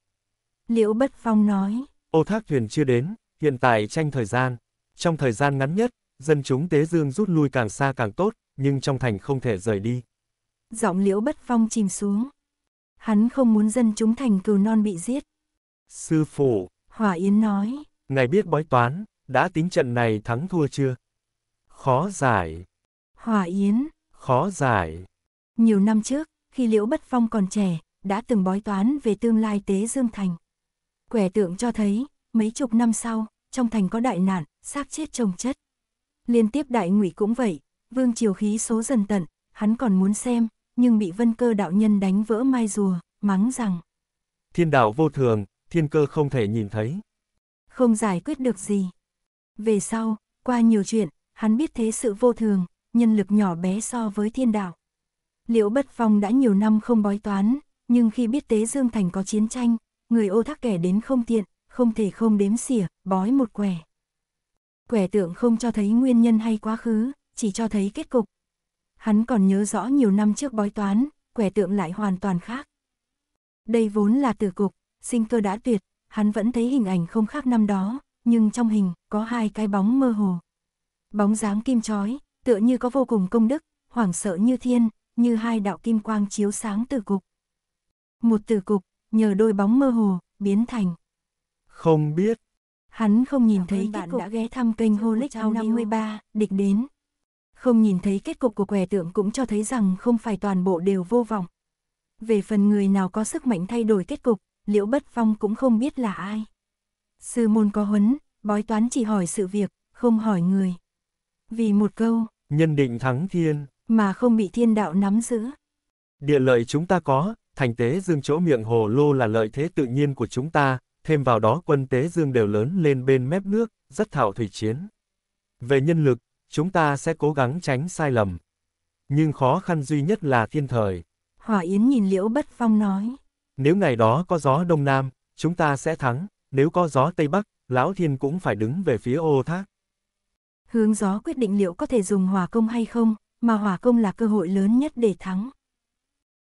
Liễu Bất Phong nói, ô thác thuyền chưa đến, hiện tại tranh thời gian. Trong thời gian ngắn nhất, dân chúng Tế Dương rút lui càng xa càng tốt, nhưng trong thành không thể rời đi. Giọng Liễu Bất Phong chìm xuống. Hắn không muốn dân chúng thành cừu non bị giết. Sư phụ, hòa Yến nói, ngài biết bói toán, đã tính trận này thắng thua chưa? Khó giải. hòa Yến, khó giải. Nhiều năm trước, khi Liễu Bất Phong còn trẻ, đã từng bói toán về tương lai Tế Dương Thành. Quẻ tượng cho thấy, mấy chục năm sau, trong thành có đại nạn, xác chết trồng chất. Liên tiếp đại ngụy cũng vậy, vương triều khí số dần tận, hắn còn muốn xem, nhưng bị vân cơ đạo nhân đánh vỡ mai rùa, mắng rằng. Thiên đạo vô thường, thiên cơ không thể nhìn thấy. Không giải quyết được gì. Về sau, qua nhiều chuyện, hắn biết thế sự vô thường, nhân lực nhỏ bé so với thiên đạo. Liễu Bất Phong đã nhiều năm không bói toán, nhưng khi biết Tế Dương Thành có chiến tranh, người ô thác kẻ đến không tiện, không thể không đếm xỉa, bói một quẻ. Quẻ tượng không cho thấy nguyên nhân hay quá khứ, chỉ cho thấy kết cục. Hắn còn nhớ rõ nhiều năm trước bói toán, quẻ tượng lại hoàn toàn khác. Đây vốn là tử cục, sinh cơ đã tuyệt, hắn vẫn thấy hình ảnh không khác năm đó, nhưng trong hình có hai cái bóng mơ hồ. Bóng dáng kim chói, tựa như có vô cùng công đức, hoảng sợ như thiên, như hai đạo kim quang chiếu sáng từ cục. Một từ cục, nhờ đôi bóng mơ hồ, biến thành. Không biết. Hắn không nhìn thấy kết cục đã ghé thăm kênh Holic Audio 53, địch đến. Không nhìn thấy kết cục của quẻ tượng cũng cho thấy rằng không phải toàn bộ đều vô vọng. Về phần người nào có sức mạnh thay đổi kết cục, Liễu Bất Phong cũng không biết là ai. Sư môn có huấn, bói toán chỉ hỏi sự việc, không hỏi người. Vì một câu, nhân định thắng thiên mà không bị thiên đạo nắm giữ. Địa lợi chúng ta có, thành tế dương chỗ miệng hồ lô là lợi thế tự nhiên của chúng ta, thêm vào đó quân tế dương đều lớn lên bên mép nước, rất thạo thủy chiến. Về nhân lực, chúng ta sẽ cố gắng tránh sai lầm. Nhưng khó khăn duy nhất là thiên thời. Hỏa Yến nhìn Liễu Bất Phong nói. Nếu ngày đó có gió Đông Nam, chúng ta sẽ thắng, nếu có gió Tây Bắc, Lão Thiên cũng phải đứng về phía ô thác. Hướng gió quyết định liệu có thể dùng hòa công hay không, mà hỏa công là cơ hội lớn nhất để thắng.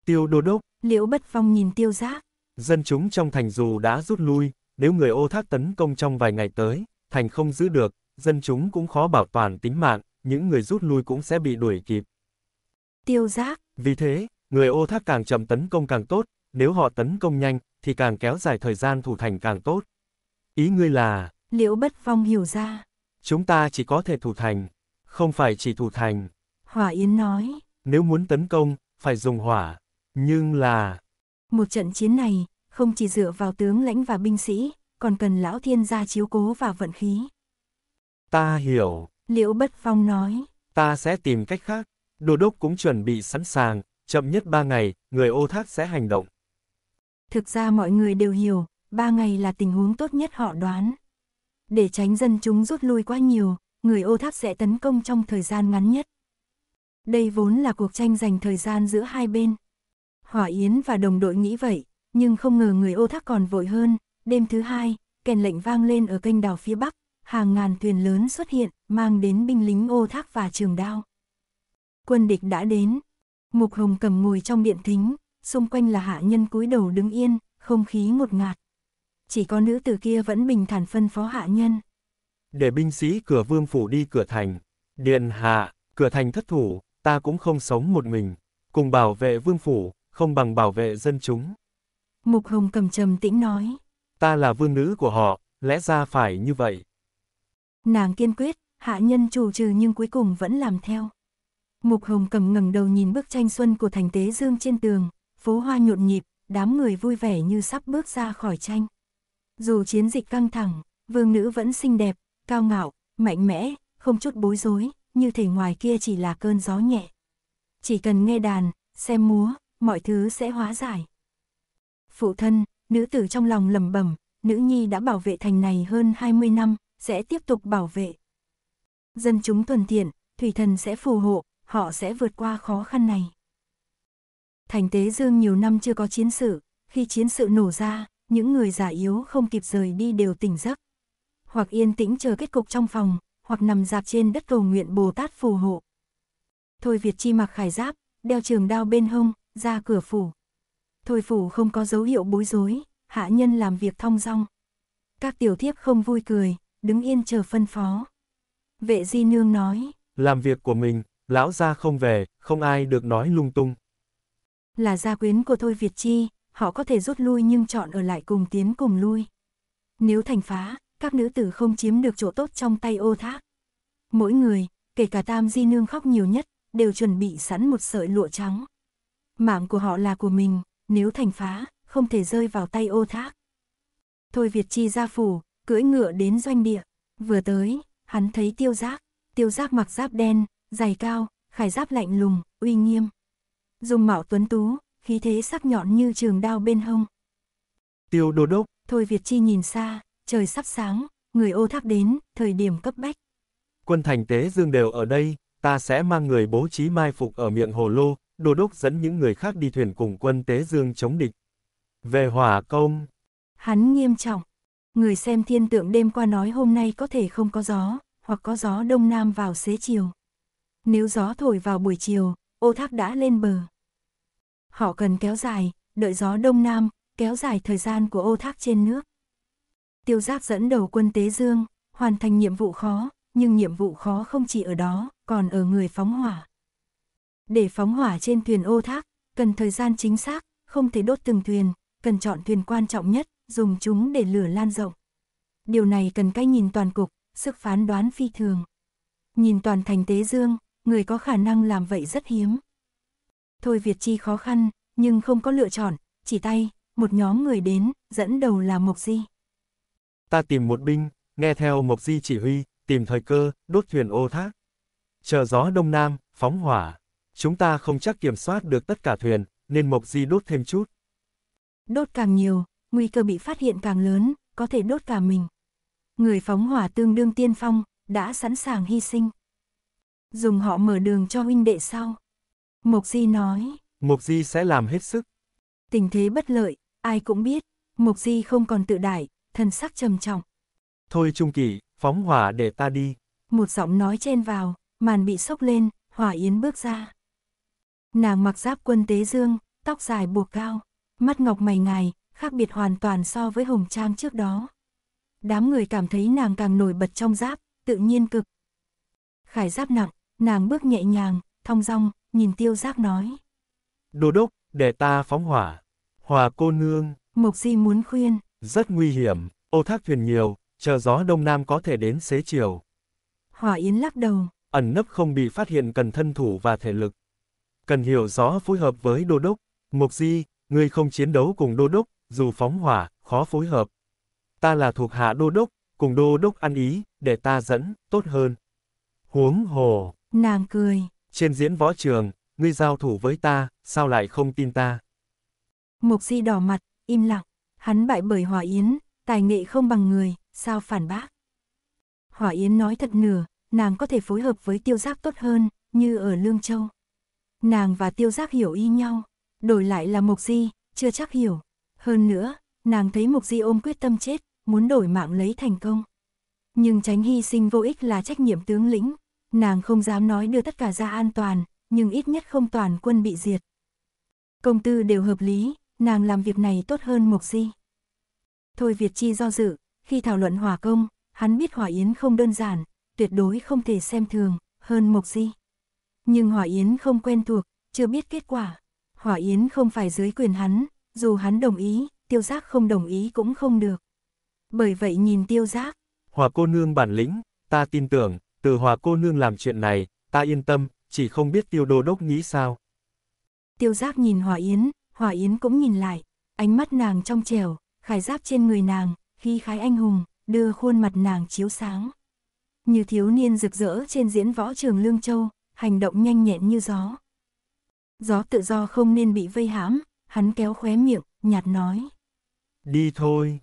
Tiêu đô đốc. Liễu bất phong nhìn tiêu giác. Dân chúng trong thành dù đã rút lui, nếu người ô thác tấn công trong vài ngày tới, thành không giữ được, dân chúng cũng khó bảo toàn tính mạng, những người rút lui cũng sẽ bị đuổi kịp. Tiêu giác. Vì thế, người ô thác càng chậm tấn công càng tốt, nếu họ tấn công nhanh, thì càng kéo dài thời gian thủ thành càng tốt. Ý ngươi là... Liễu bất phong hiểu ra. Chúng ta chỉ có thể thủ thành, không phải chỉ thủ thành, Hỏa Yến nói. Nếu muốn tấn công, phải dùng hỏa. Nhưng là... Một trận chiến này, không chỉ dựa vào tướng lãnh và binh sĩ, còn cần lão thiên gia chiếu cố và vận khí. Ta hiểu. Liễu Bất Phong nói. Ta sẽ tìm cách khác. Đồ đốc cũng chuẩn bị sẵn sàng, chậm nhất ba ngày, người ô thác sẽ hành động. Thực ra mọi người đều hiểu, ba ngày là tình huống tốt nhất họ đoán. Để tránh dân chúng rút lui quá nhiều, người ô Thác sẽ tấn công trong thời gian ngắn nhất. Đây vốn là cuộc tranh giành thời gian giữa hai bên. Hỏa Yến và đồng đội nghĩ vậy, nhưng không ngờ người ô thác còn vội hơn. Đêm thứ hai, kèn lệnh vang lên ở kênh đảo phía Bắc, hàng ngàn thuyền lớn xuất hiện, mang đến binh lính ô thác và trường đao. Quân địch đã đến. Mục Hồng cầm ngồi trong điện thính, xung quanh là hạ nhân cúi đầu đứng yên, không khí ngột ngạt. Chỉ có nữ tử kia vẫn bình thản phân phó hạ nhân. Để binh sĩ cửa vương phủ đi cửa thành. Điện hạ, cửa thành thất thủ, ta cũng không sống một mình, cùng bảo vệ vương phủ, không bằng bảo vệ dân chúng. Mục Hồng cầm trầm tĩnh nói. Ta là vương nữ của họ, lẽ ra phải như vậy. Nàng kiên quyết, hạ nhân chủ trừ nhưng cuối cùng vẫn làm theo. Mục Hồng cầm ngẩng đầu nhìn bức tranh xuân của thành tế dương trên tường, phố hoa nhộn nhịp, đám người vui vẻ như sắp bước ra khỏi tranh. Dù chiến dịch căng thẳng, vương nữ vẫn xinh đẹp, cao ngạo, mạnh mẽ, không chút bối rối, như thể ngoài kia chỉ là cơn gió nhẹ. Chỉ cần nghe đàn, xem múa, mọi thứ sẽ hóa giải. Phụ thân, nữ tử trong lòng lẩm bẩm, nữ nhi đã bảo vệ thành này hơn 20 năm, sẽ tiếp tục bảo vệ. Dân chúng thuần thiện, thủy thần sẽ phù hộ, họ sẽ vượt qua khó khăn này. Thành Tế Dương nhiều năm chưa có chiến sự, khi chiến sự nổ ra, những người già yếu không kịp rời đi đều tỉnh giấc. Hoặc yên tĩnh chờ kết cục trong phòng, hoặc nằm dạp trên đất cầu nguyện Bồ Tát phù hộ. Thôi Việt Chi mặc khải giáp, đeo trường đao bên hông, ra cửa phủ. Thôi phủ không có dấu hiệu bối rối, hạ nhân làm việc thong dong. Các tiểu thiếp không vui cười, đứng yên chờ phân phó. Vệ di nương nói. Làm việc của mình, lão gia không về, không ai được nói lung tung. Là gia quyến của Thôi Việt Chi, họ có thể rút lui nhưng chọn ở lại cùng tiến cùng lui. Nếu thành phá, các nữ tử không chiếm được chỗ tốt trong tay ô thác. Mỗi người, kể cả tam di nương khóc nhiều nhất, đều chuẩn bị sẵn một sợi lụa trắng. Mạng của họ là của mình, nếu thành phá, không thể rơi vào tay ô thác. Thôi Việt Chi ra phủ, cưỡi ngựa đến doanh địa. Vừa tới, hắn thấy tiêu giác, tiêu giác mặc giáp đen, giày cao, khải giáp lạnh lùng, uy nghiêm. Dùng mạo tuấn tú, khí thế sắc nhọn như trường đao bên hông. Tiêu đồ đốc. Thôi Việt Chi nhìn xa, trời sắp sáng, người ô tháp đến, thời điểm cấp bách. Quân thành tế dương đều ở đây, ta sẽ mang người bố trí mai phục ở miệng hồ lô, đô đốc dẫn những người khác đi thuyền cùng quân tế dương chống địch. Về hỏa công. Hắn nghiêm trọng. Người xem thiên tượng đêm qua nói hôm nay có thể không có gió, hoặc có gió đông nam vào xế chiều. Nếu gió thổi vào buổi chiều, ô tháp đã lên bờ. Họ cần kéo dài, đợi gió đông nam, kéo dài thời gian của ô tháp trên nước. Tiêu Giáp dẫn đầu quân Tế Dương, hoàn thành nhiệm vụ khó, nhưng nhiệm vụ khó không chỉ ở đó, còn ở người phóng hỏa. Để phóng hỏa trên thuyền ô thác, cần thời gian chính xác, không thể đốt từng thuyền, cần chọn thuyền quan trọng nhất, dùng chúng để lửa lan rộng. Điều này cần cách nhìn toàn cục, sức phán đoán phi thường. Nhìn toàn thành tế dương, người có khả năng làm vậy rất hiếm. Thôi Việt Chi khó khăn, nhưng không có lựa chọn, chỉ tay, một nhóm người đến, dẫn đầu là Mộc Di ta tìm một binh, nghe theo Mộc Di chỉ huy, tìm thời cơ, đốt thuyền ô thác. Chờ gió đông nam, phóng hỏa. Chúng ta không chắc kiểm soát được tất cả thuyền, nên Mộc Di đốt thêm chút. Đốt càng nhiều, nguy cơ bị phát hiện càng lớn, có thể đốt cả mình. Người phóng hỏa tương đương tiên phong, đã sẵn sàng hy sinh. Dùng họ mở đường cho huynh đệ sau. Mộc Di nói. Mộc Di sẽ làm hết sức. Tình thế bất lợi, ai cũng biết, Mộc Di không còn tự đại, thân sắc trầm trọng. Thôi Trung Kỳ, phóng hỏa để ta đi. Một giọng nói chen vào, màn bị sốc lên, hỏa yến bước ra. Nàng mặc giáp quân tế dương, tóc dài buộc cao, mắt ngọc mày ngài, khác biệt hoàn toàn so với hồng trang trước đó. Đám người cảm thấy nàng càng nổi bật trong giáp, tự nhiên cực. Khải giáp nặng, nàng bước nhẹ nhàng, thong dong, nhìn tiêu giáp nói. đồ đốc, để ta phóng hỏa. Hòa cô nương. Mộc di muốn khuyên, rất nguy hiểm, ô thác thuyền nhiều, chờ gió đông nam có thể đến xế chiều. Hỏa Yến lắc đầu. Ẩn nấp không bị phát hiện cần thân thủ và thể lực. Cần hiểu rõ phối hợp với đô đốc. Mục Di, ngươi không chiến đấu cùng đô đốc, dù phóng hỏa, khó phối hợp. Ta là thuộc hạ đô đốc, cùng đô đốc ăn ý, để ta dẫn, tốt hơn. Huống hồ. Nàng cười. Trên diễn võ trường, ngươi giao thủ với ta, sao lại không tin ta? Mục Di đỏ mặt, im lặng hắn bại bởi hỏa Yến, tài nghệ không bằng người, sao phản bác. hỏa Yến nói thật nửa, nàng có thể phối hợp với tiêu giác tốt hơn, như ở Lương Châu. Nàng và tiêu giác hiểu y nhau, đổi lại là mục Di, chưa chắc hiểu. Hơn nữa, nàng thấy mục Di ôm quyết tâm chết, muốn đổi mạng lấy thành công. Nhưng tránh hy sinh vô ích là trách nhiệm tướng lĩnh, nàng không dám nói đưa tất cả ra an toàn, nhưng ít nhất không toàn quân bị diệt. Công tư đều hợp lý, nàng làm việc này tốt hơn mục Di. Thôi Việt Chi do dự, khi thảo luận hòa công, hắn biết hòa yến không đơn giản, tuyệt đối không thể xem thường, hơn mục Di. Nhưng hòa yến không quen thuộc, chưa biết kết quả. hòa yến không phải dưới quyền hắn, dù hắn đồng ý, tiêu giác không đồng ý cũng không được. Bởi vậy nhìn tiêu giác. Hòa cô nương bản lĩnh, ta tin tưởng, từ hòa cô nương làm chuyện này, ta yên tâm, chỉ không biết tiêu đô đốc nghĩ sao. Tiêu giác nhìn hòa yến, Hỏa Yến cũng nhìn lại, ánh mắt nàng trong trẻo, khải giáp trên người nàng, khi khái anh hùng, đưa khuôn mặt nàng chiếu sáng. Như thiếu niên rực rỡ trên diễn võ trường Lương Châu, hành động nhanh nhẹn như gió. Gió tự do không nên bị vây hãm, hắn kéo khóe miệng, nhạt nói. Đi thôi.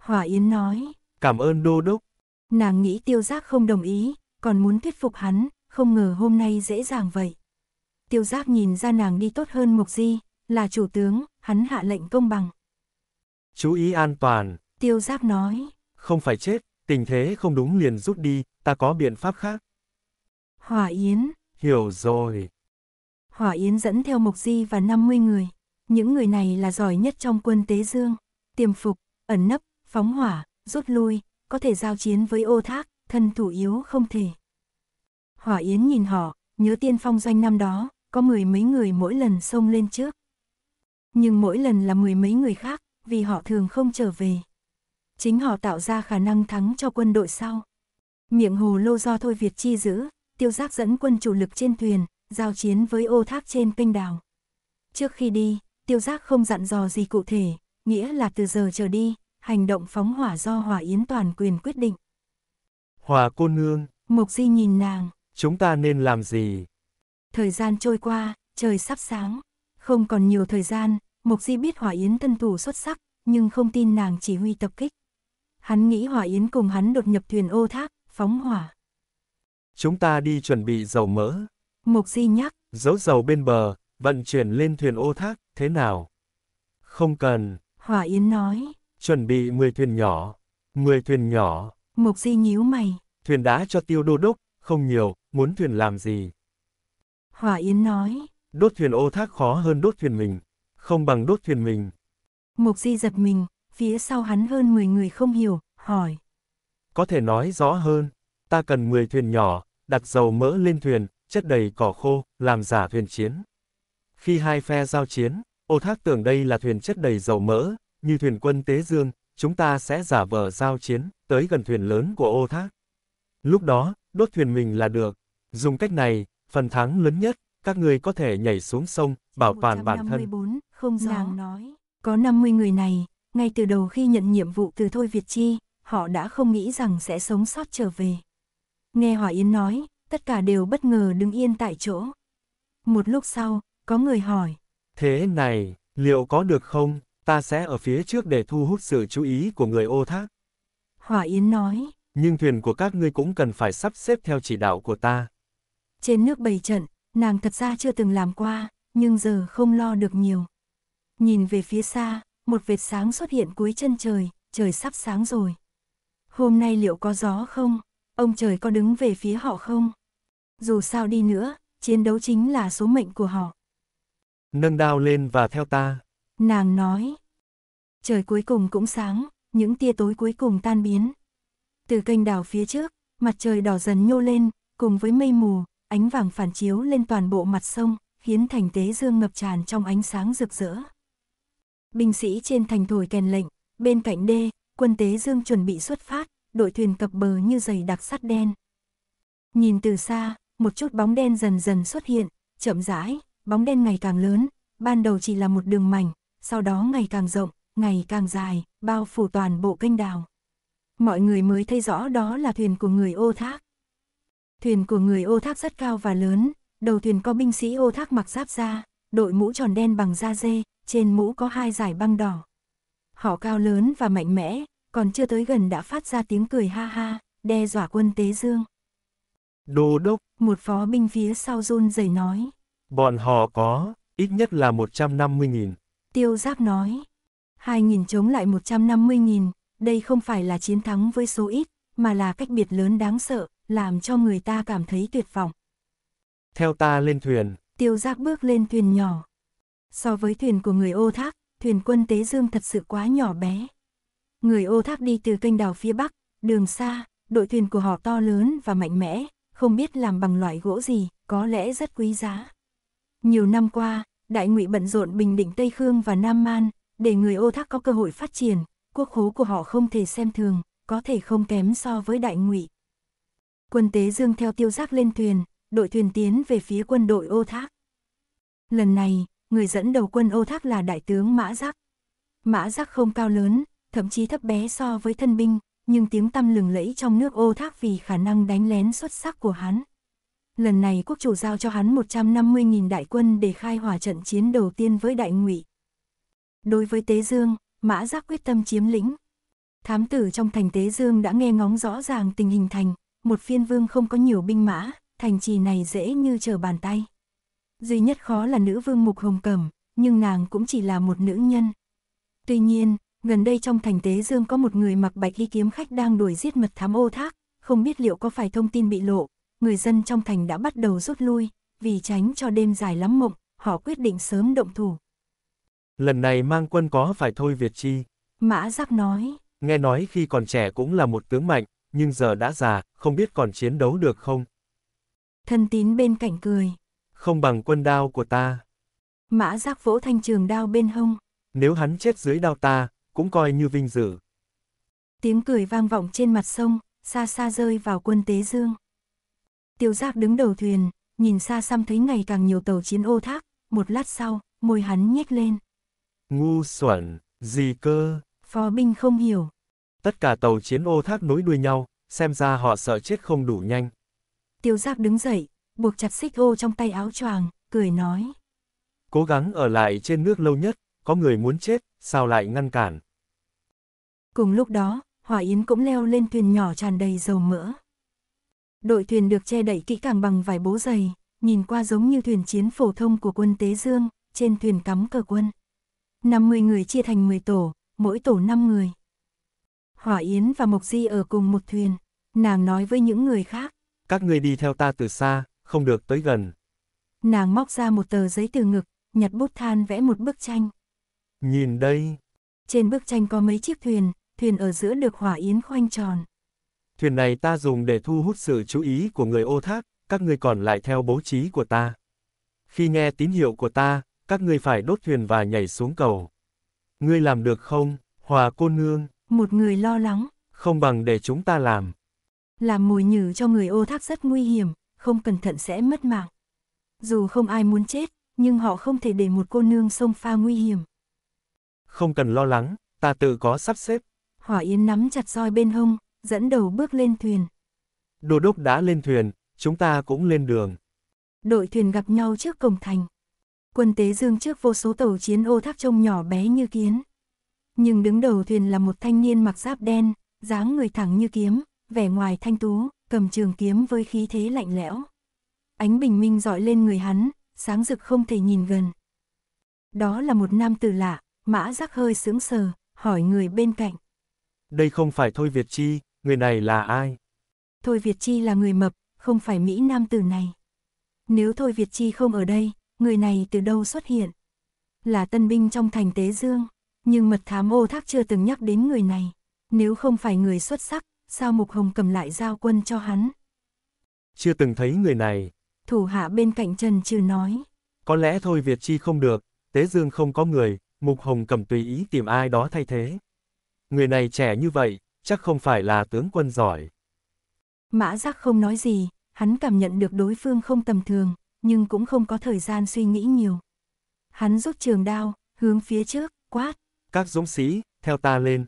Hỏa Yến nói. Cảm ơn đô đốc. Nàng nghĩ tiêu giác không đồng ý, còn muốn thuyết phục hắn, không ngờ hôm nay dễ dàng vậy. Tiêu giác nhìn ra nàng đi tốt hơn Mục Di, là chủ tướng, hắn hạ lệnh công bằng. Chú ý an toàn. Tiêu giáp nói. Không phải chết, tình thế không đúng liền rút đi, ta có biện pháp khác. Hỏa Yến. Hiểu rồi. Hỏa Yến dẫn theo Mộc Di và 50 người. Những người này là giỏi nhất trong quân Tế Dương. Tiềm phục, ẩn nấp, phóng hỏa, rút lui, có thể giao chiến với ô thác, thân thủ yếu không thể. Hỏa Yến nhìn họ, nhớ tiên phong doanh năm đó, có mười mấy người mỗi lần xông lên trước nhưng mỗi lần là mười mấy người khác, vì họ thường không trở về. Chính họ tạo ra khả năng thắng cho quân đội sau. Miệng hồ lô do Thôi Việt chi giữ, tiêu giác dẫn quân chủ lực trên thuyền, giao chiến với ô thác trên kênh đảo. Trước khi đi, tiêu giác không dặn dò gì cụ thể, nghĩa là từ giờ trở đi, hành động phóng hỏa do Hỏa Yến toàn quyền quyết định. Hòa cô nương. mục Di nhìn nàng. Chúng ta nên làm gì? Thời gian trôi qua, trời sắp sáng. Không còn nhiều thời gian, mục Di biết Hỏa Yến thân thủ xuất sắc, nhưng không tin nàng chỉ huy tập kích. Hắn nghĩ Hỏa Yến cùng hắn đột nhập thuyền ô thác, phóng hỏa. Chúng ta đi chuẩn bị dầu mỡ. mục Di nhắc, giấu dầu bên bờ, vận chuyển lên thuyền ô thác, thế nào? Không cần. Hỏa Yến nói. Chuẩn bị 10 thuyền nhỏ. 10 thuyền nhỏ. mục Di nhíu mày. Thuyền đá cho tiêu đô đốc, không nhiều, muốn thuyền làm gì? Hỏa Yến nói. Đốt thuyền ô thác khó hơn đốt thuyền mình, không bằng đốt thuyền mình. Mục Di giật mình, phía sau hắn hơn 10 người không hiểu, hỏi. Có thể nói rõ hơn, ta cần 10 thuyền nhỏ, đặt dầu mỡ lên thuyền, chất đầy cỏ khô, làm giả thuyền chiến. Khi hai phe giao chiến, ô thác tưởng đây là thuyền chất đầy dầu mỡ, như thuyền quân Tế Dương, chúng ta sẽ giả vờ giao chiến, tới gần thuyền lớn của ô thác. Lúc đó, đốt thuyền mình là được. Dùng cách này, phần thắng lớn nhất các người có thể nhảy xuống sông, bảo toàn bản thân. Không gió. Nàng nói, có 50 người này, ngay từ đầu khi nhận nhiệm vụ từ Thôi Việt Chi, họ đã không nghĩ rằng sẽ sống sót trở về. Nghe Hòa Yến nói, tất cả đều bất ngờ đứng yên tại chỗ. Một lúc sau, có người hỏi. Thế này, liệu có được không? Ta sẽ ở phía trước để thu hút sự chú ý của người ô thác. Hòa Yến nói. Nhưng thuyền của các ngươi cũng cần phải sắp xếp theo chỉ đạo của ta. Trên nước bầy trận, Nàng thật ra chưa từng làm qua, nhưng giờ không lo được nhiều. Nhìn về phía xa, một vệt sáng xuất hiện cuối chân trời, trời sắp sáng rồi. Hôm nay liệu có gió không? Ông trời có đứng về phía họ không? Dù sao đi nữa, chiến đấu chính là số mệnh của họ. Nâng đao lên và theo ta. Nàng nói. Trời cuối cùng cũng sáng, những tia tối cuối cùng tan biến. Từ kênh đảo phía trước, mặt trời đỏ dần nhô lên, cùng với mây mù, ánh vàng phản chiếu lên toàn bộ mặt sông, khiến thành tế dương ngập tràn trong ánh sáng rực rỡ. Binh sĩ trên thành thổi kèn lệnh, bên cạnh đê, quân tế dương chuẩn bị xuất phát, đội thuyền cập bờ như giày đặc sắt đen. Nhìn từ xa, một chút bóng đen dần dần xuất hiện, chậm rãi, bóng đen ngày càng lớn, ban đầu chỉ là một đường mảnh, sau đó ngày càng rộng, ngày càng dài, bao phủ toàn bộ kênh đào. Mọi người mới thấy rõ đó là thuyền của người ô thác. Thuyền của người ô thác rất cao và lớn, đầu thuyền có binh sĩ ô thác mặc giáp da, đội mũ tròn đen bằng da dê, trên mũ có hai dải băng đỏ. Họ cao lớn và mạnh mẽ, còn chưa tới gần đã phát ra tiếng cười ha ha, đe dọa quân Tế Dương. Đô đốc, một phó binh phía sau run rẩy nói. Bọn họ có, ít nhất là 150.000. Tiêu Giáp nói, 2.000 chống lại 150.000, đây không phải là chiến thắng với số ít, mà là cách biệt lớn đáng sợ, làm cho người ta cảm thấy tuyệt vọng. Theo ta lên thuyền. Tiêu giác bước lên thuyền nhỏ. So với thuyền của người ô thác, thuyền quân tế dương thật sự quá nhỏ bé. Người ô thác đi từ kênh đảo phía bắc, đường xa, đội thuyền của họ to lớn và mạnh mẽ, không biết làm bằng loại gỗ gì, có lẽ rất quý giá. Nhiều năm qua, Đại Ngụy bận rộn bình định Tây Khương và Nam Man, để người ô thác có cơ hội phát triển, quốc hố của họ không thể xem thường, có thể không kém so với Đại Ngụy quân tế dương theo tiêu giác lên thuyền, đội thuyền tiến về phía quân đội ô thác. Lần này, người dẫn đầu quân ô thác là đại tướng Mã Giác. Mã Giác không cao lớn, thậm chí thấp bé so với thân binh, nhưng tiếng tăm lừng lẫy trong nước ô thác vì khả năng đánh lén xuất sắc của hắn. Lần này quốc chủ giao cho hắn 150.000 đại quân để khai hỏa trận chiến đầu tiên với đại ngụy. Đối với Tế Dương, Mã Giác quyết tâm chiếm lĩnh. Thám tử trong thành Tế Dương đã nghe ngóng rõ ràng tình hình thành, một phiên vương không có nhiều binh mã, thành trì này dễ như trở bàn tay. Duy nhất khó là nữ vương Mục Hồng Cẩm, nhưng nàng cũng chỉ là một nữ nhân. Tuy nhiên, gần đây trong thành tế dương có một người mặc bạch y kiếm khách đang đuổi giết mật thám ô thác, không biết liệu có phải thông tin bị lộ, người dân trong thành đã bắt đầu rút lui, vì tránh cho đêm dài lắm mộng, họ quyết định sớm động thủ. Lần này mang quân có phải thôi Việt Chi? Mã Giáp nói. Nghe nói khi còn trẻ cũng là một tướng mạnh, nhưng giờ đã già, không biết còn chiến đấu được không? Thân tín bên cạnh cười. Không bằng quân đao của ta. Mã giác vỗ thanh trường đao bên hông. Nếu hắn chết dưới đao ta, cũng coi như vinh dự. Tiếng cười vang vọng trên mặt sông, xa xa rơi vào quân tế dương. Tiêu giác đứng đầu thuyền, nhìn xa xăm thấy ngày càng nhiều tàu chiến ô thác, một lát sau, môi hắn nhếch lên. Ngu xuẩn, gì cơ? Phó binh không hiểu, Tất cả tàu chiến ô thác nối đuôi nhau, xem ra họ sợ chết không đủ nhanh. Tiêu giáp đứng dậy, buộc chặt xích ô trong tay áo choàng, cười nói. Cố gắng ở lại trên nước lâu nhất, có người muốn chết, sao lại ngăn cản. Cùng lúc đó, Hỏa Yến cũng leo lên thuyền nhỏ tràn đầy dầu mỡ. Đội thuyền được che đậy kỹ càng bằng vải bố dày, nhìn qua giống như thuyền chiến phổ thông của quân Tế Dương, trên thuyền cắm cờ quân. 50 người chia thành 10 tổ, mỗi tổ 5 người. Hỏa Yến và Mộc Di ở cùng một thuyền. Nàng nói với những người khác. Các người đi theo ta từ xa, không được tới gần. Nàng móc ra một tờ giấy từ ngực, nhặt bút than vẽ một bức tranh. Nhìn đây. Trên bức tranh có mấy chiếc thuyền, thuyền ở giữa được Hỏa Yến khoanh tròn. Thuyền này ta dùng để thu hút sự chú ý của người ô thác, các người còn lại theo bố trí của ta. Khi nghe tín hiệu của ta, các ngươi phải đốt thuyền và nhảy xuống cầu. Ngươi làm được không, Hòa cô nương? Một người lo lắng. Không bằng để chúng ta làm. Làm mùi nhử cho người ô thác rất nguy hiểm, không cẩn thận sẽ mất mạng. Dù không ai muốn chết, nhưng họ không thể để một cô nương sông pha nguy hiểm. Không cần lo lắng, ta tự có sắp xếp. Hỏa Yến nắm chặt roi bên hông, dẫn đầu bước lên thuyền. đồ đốc đã lên thuyền, chúng ta cũng lên đường. Đội thuyền gặp nhau trước cổng thành. Quân tế dương trước vô số tàu chiến ô thác trông nhỏ bé như kiến nhưng đứng đầu thuyền là một thanh niên mặc giáp đen, dáng người thẳng như kiếm, vẻ ngoài thanh tú, cầm trường kiếm với khí thế lạnh lẽo. Ánh bình minh dọi lên người hắn, sáng rực không thể nhìn gần. Đó là một nam tử lạ, mã giác hơi sướng sờ, hỏi người bên cạnh. Đây không phải Thôi Việt Chi, người này là ai? Thôi Việt Chi là người mập, không phải Mỹ nam tử này. Nếu Thôi Việt Chi không ở đây, người này từ đâu xuất hiện? Là tân binh trong thành Tế Dương. Nhưng mật thám ô thác chưa từng nhắc đến người này. Nếu không phải người xuất sắc, sao Mục Hồng cầm lại giao quân cho hắn? Chưa từng thấy người này. Thủ hạ bên cạnh Trần Trừ nói. Có lẽ thôi Việt Chi không được, Tế Dương không có người, Mục Hồng cầm tùy ý tìm ai đó thay thế. Người này trẻ như vậy, chắc không phải là tướng quân giỏi. Mã Giác không nói gì, hắn cảm nhận được đối phương không tầm thường, nhưng cũng không có thời gian suy nghĩ nhiều. Hắn rút trường đao, hướng phía trước, quát, các dũng sĩ, theo ta lên.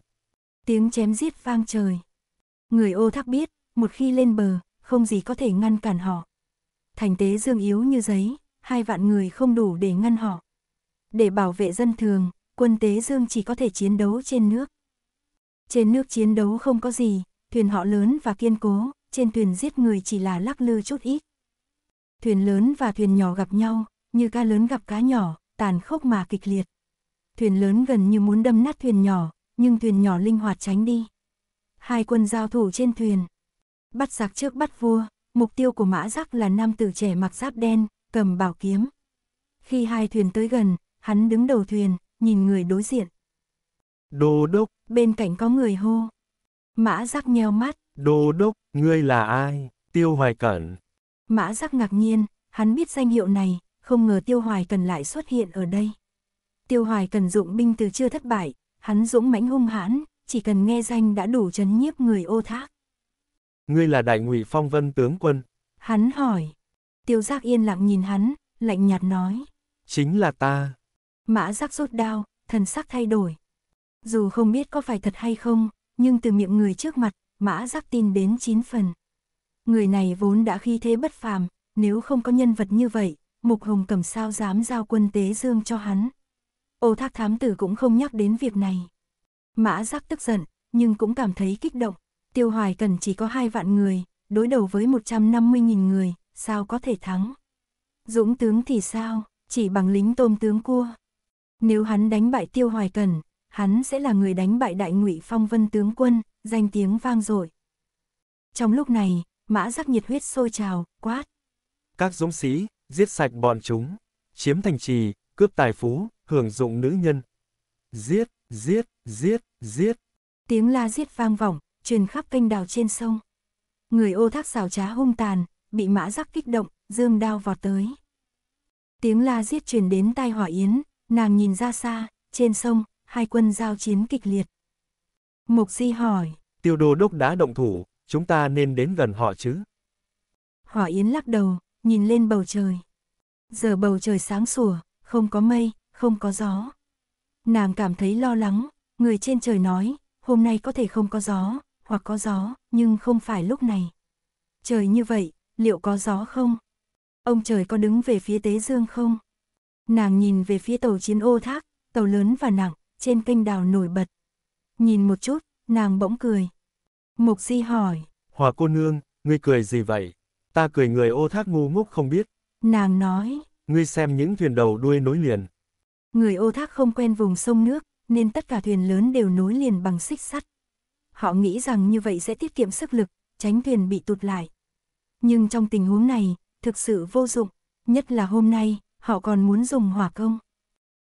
Tiếng chém giết vang trời. Người ô thác biết, một khi lên bờ, không gì có thể ngăn cản họ. Thành tế dương yếu như giấy, hai vạn người không đủ để ngăn họ. Để bảo vệ dân thường, quân tế dương chỉ có thể chiến đấu trên nước. Trên nước chiến đấu không có gì, thuyền họ lớn và kiên cố, trên thuyền giết người chỉ là lắc lư chút ít. Thuyền lớn và thuyền nhỏ gặp nhau, như cá lớn gặp cá nhỏ, tàn khốc mà kịch liệt thuyền lớn gần như muốn đâm nát thuyền nhỏ, nhưng thuyền nhỏ linh hoạt tránh đi. Hai quân giao thủ trên thuyền. Bắt giặc trước bắt vua, mục tiêu của mã giác là nam tử trẻ mặc giáp đen, cầm bảo kiếm. Khi hai thuyền tới gần, hắn đứng đầu thuyền, nhìn người đối diện. Đô đốc, bên cạnh có người hô. Mã giác nheo mắt. Đô đốc, ngươi là ai? Tiêu Hoài Cẩn. Mã giác ngạc nhiên, hắn biết danh hiệu này, không ngờ Tiêu Hoài cần lại xuất hiện ở đây. Tiêu Hoài cần dụng binh từ chưa thất bại, hắn dũng mãnh hung hãn, chỉ cần nghe danh đã đủ chấn nhiếp người ô thác. Ngươi là đại ngụy phong vân tướng quân. Hắn hỏi. Tiêu giác yên lặng nhìn hắn, lạnh nhạt nói. Chính là ta. Mã giác rút đao, thần sắc thay đổi. Dù không biết có phải thật hay không, nhưng từ miệng người trước mặt, mã giác tin đến chín phần. Người này vốn đã khi thế bất phàm, nếu không có nhân vật như vậy, Mục Hồng cầm sao dám giao quân tế dương cho hắn. Ô thác thám tử cũng không nhắc đến việc này. Mã giác tức giận, nhưng cũng cảm thấy kích động. Tiêu hoài cần chỉ có hai vạn người, đối đầu với 150.000 người, sao có thể thắng? Dũng tướng thì sao, chỉ bằng lính tôm tướng cua. Nếu hắn đánh bại tiêu hoài cần, hắn sẽ là người đánh bại đại ngụy phong vân tướng quân, danh tiếng vang dội. Trong lúc này, mã giác nhiệt huyết sôi trào, quát. Các dũng sĩ, giết sạch bọn chúng, chiếm thành trì, cướp tài phú, hưởng dụng nữ nhân. Giết, giết, giết, giết. Tiếng la giết vang vọng, truyền khắp kênh đào trên sông. Người ô thác xào trá hung tàn, bị mã giác kích động, dương đao vọt tới. Tiếng la giết truyền đến tai hỏa yến, nàng nhìn ra xa, trên sông, hai quân giao chiến kịch liệt. Mục Di hỏi. Tiêu đô đốc đã động thủ, chúng ta nên đến gần họ chứ. Hỏa Yến lắc đầu, nhìn lên bầu trời. Giờ bầu trời sáng sủa, không có mây, không có gió. Nàng cảm thấy lo lắng, người trên trời nói, hôm nay có thể không có gió, hoặc có gió, nhưng không phải lúc này. Trời như vậy, liệu có gió không? Ông trời có đứng về phía Tế Dương không? Nàng nhìn về phía tàu chiến ô thác, tàu lớn và nặng, trên kênh đào nổi bật. Nhìn một chút, nàng bỗng cười. Mục Di hỏi. Hòa cô nương, ngươi cười gì vậy? Ta cười người ô thác ngu ngốc không biết. Nàng nói. Ngươi xem những thuyền đầu đuôi nối liền. Người ô thác không quen vùng sông nước, nên tất cả thuyền lớn đều nối liền bằng xích sắt. Họ nghĩ rằng như vậy sẽ tiết kiệm sức lực, tránh thuyền bị tụt lại. Nhưng trong tình huống này, thực sự vô dụng, nhất là hôm nay, họ còn muốn dùng hỏa công.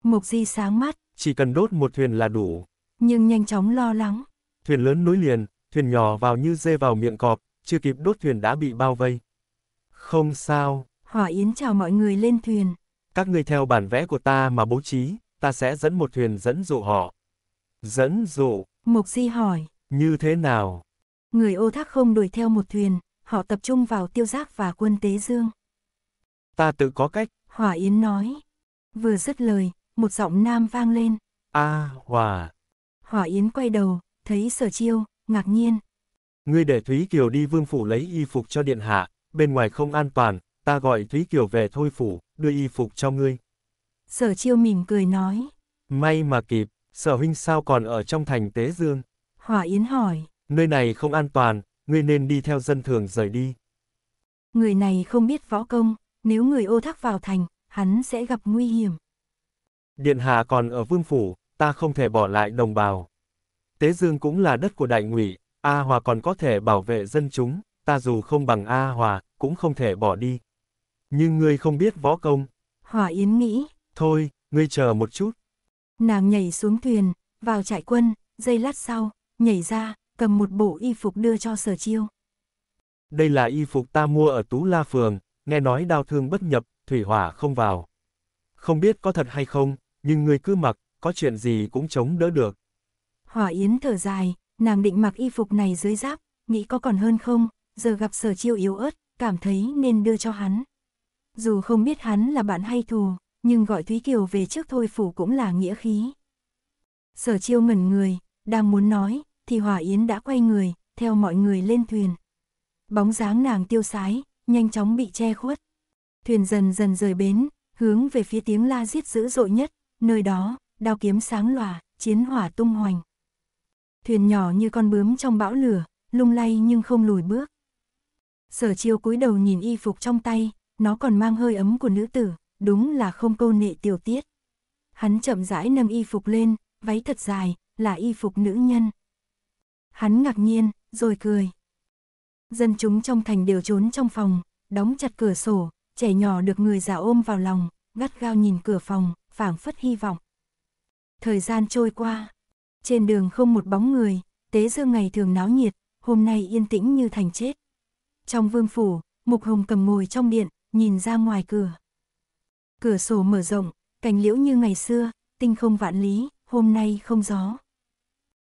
Mộc Di sáng mắt, chỉ cần đốt một thuyền là đủ. Nhưng nhanh chóng lo lắng. Thuyền lớn nối liền, thuyền nhỏ vào như dê vào miệng cọp, chưa kịp đốt thuyền đã bị bao vây. Không sao, Hỏa Yến chào mọi người lên thuyền. Các người theo bản vẽ của ta mà bố trí, ta sẽ dẫn một thuyền dẫn dụ họ. Dẫn dụ. Mộc Di hỏi. Như thế nào? Người ô thác không đuổi theo một thuyền, họ tập trung vào tiêu giác và quân tế dương. Ta tự có cách. Hỏa Yến nói. Vừa dứt lời, một giọng nam vang lên. A à, Hòa. Hỏa Yến quay đầu, thấy sở chiêu, ngạc nhiên. Ngươi để Thúy Kiều đi vương phủ lấy y phục cho điện hạ, bên ngoài không an toàn, ta gọi Thúy Kiều về thôi phủ, đưa y phục cho ngươi. Sở chiêu mỉm cười nói. May mà kịp, sở huynh sao còn ở trong thành Tế Dương? Hỏa Yến hỏi. Nơi này không an toàn, ngươi nên đi theo dân thường rời đi. Người này không biết võ công, nếu người ô thắc vào thành, hắn sẽ gặp nguy hiểm. Điện hạ còn ở vương phủ, ta không thể bỏ lại đồng bào. Tế Dương cũng là đất của đại ngụy, A Hòa còn có thể bảo vệ dân chúng, ta dù không bằng A Hòa, cũng không thể bỏ đi. Nhưng ngươi không biết võ công. Hỏa Yến nghĩ. Thôi, ngươi chờ một chút. Nàng nhảy xuống thuyền, vào trại quân, giây lát sau, nhảy ra, cầm một bộ y phục đưa cho sở chiêu. Đây là y phục ta mua ở Tú La Phường, nghe nói đau thương bất nhập, thủy hỏa không vào. Không biết có thật hay không, nhưng ngươi cứ mặc, có chuyện gì cũng chống đỡ được. Hỏa Yến thở dài, nàng định mặc y phục này dưới giáp, nghĩ có còn hơn không, giờ gặp sở chiêu yếu ớt, cảm thấy nên đưa cho hắn. Dù không biết hắn là bạn hay thù, nhưng gọi Thúy Kiều về trước thôi phủ cũng là nghĩa khí. Sở chiêu ngẩn người, đang muốn nói, thì Hòa Yến đã quay người, theo mọi người lên thuyền. Bóng dáng nàng tiêu sái, nhanh chóng bị che khuất. Thuyền dần dần rời bến, hướng về phía tiếng la giết dữ dội nhất, nơi đó, đao kiếm sáng lòa, chiến hỏa tung hoành. Thuyền nhỏ như con bướm trong bão lửa, lung lay nhưng không lùi bước. Sở chiêu cúi đầu nhìn y phục trong tay, nó còn mang hơi ấm của nữ tử, đúng là không câu nệ tiểu tiết. Hắn chậm rãi nâng y phục lên, váy thật dài, là y phục nữ nhân. Hắn ngạc nhiên, rồi cười. Dân chúng trong thành đều trốn trong phòng, đóng chặt cửa sổ, trẻ nhỏ được người già ôm vào lòng, gắt gao nhìn cửa phòng, phảng phất hy vọng. Thời gian trôi qua, trên đường không một bóng người, tế dương ngày thường náo nhiệt, hôm nay yên tĩnh như thành chết. Trong vương phủ, Mục Hồng cầm ngồi trong điện, nhìn ra ngoài cửa. Cửa sổ mở rộng, cành liễu như ngày xưa, tinh không vạn lý, hôm nay không gió.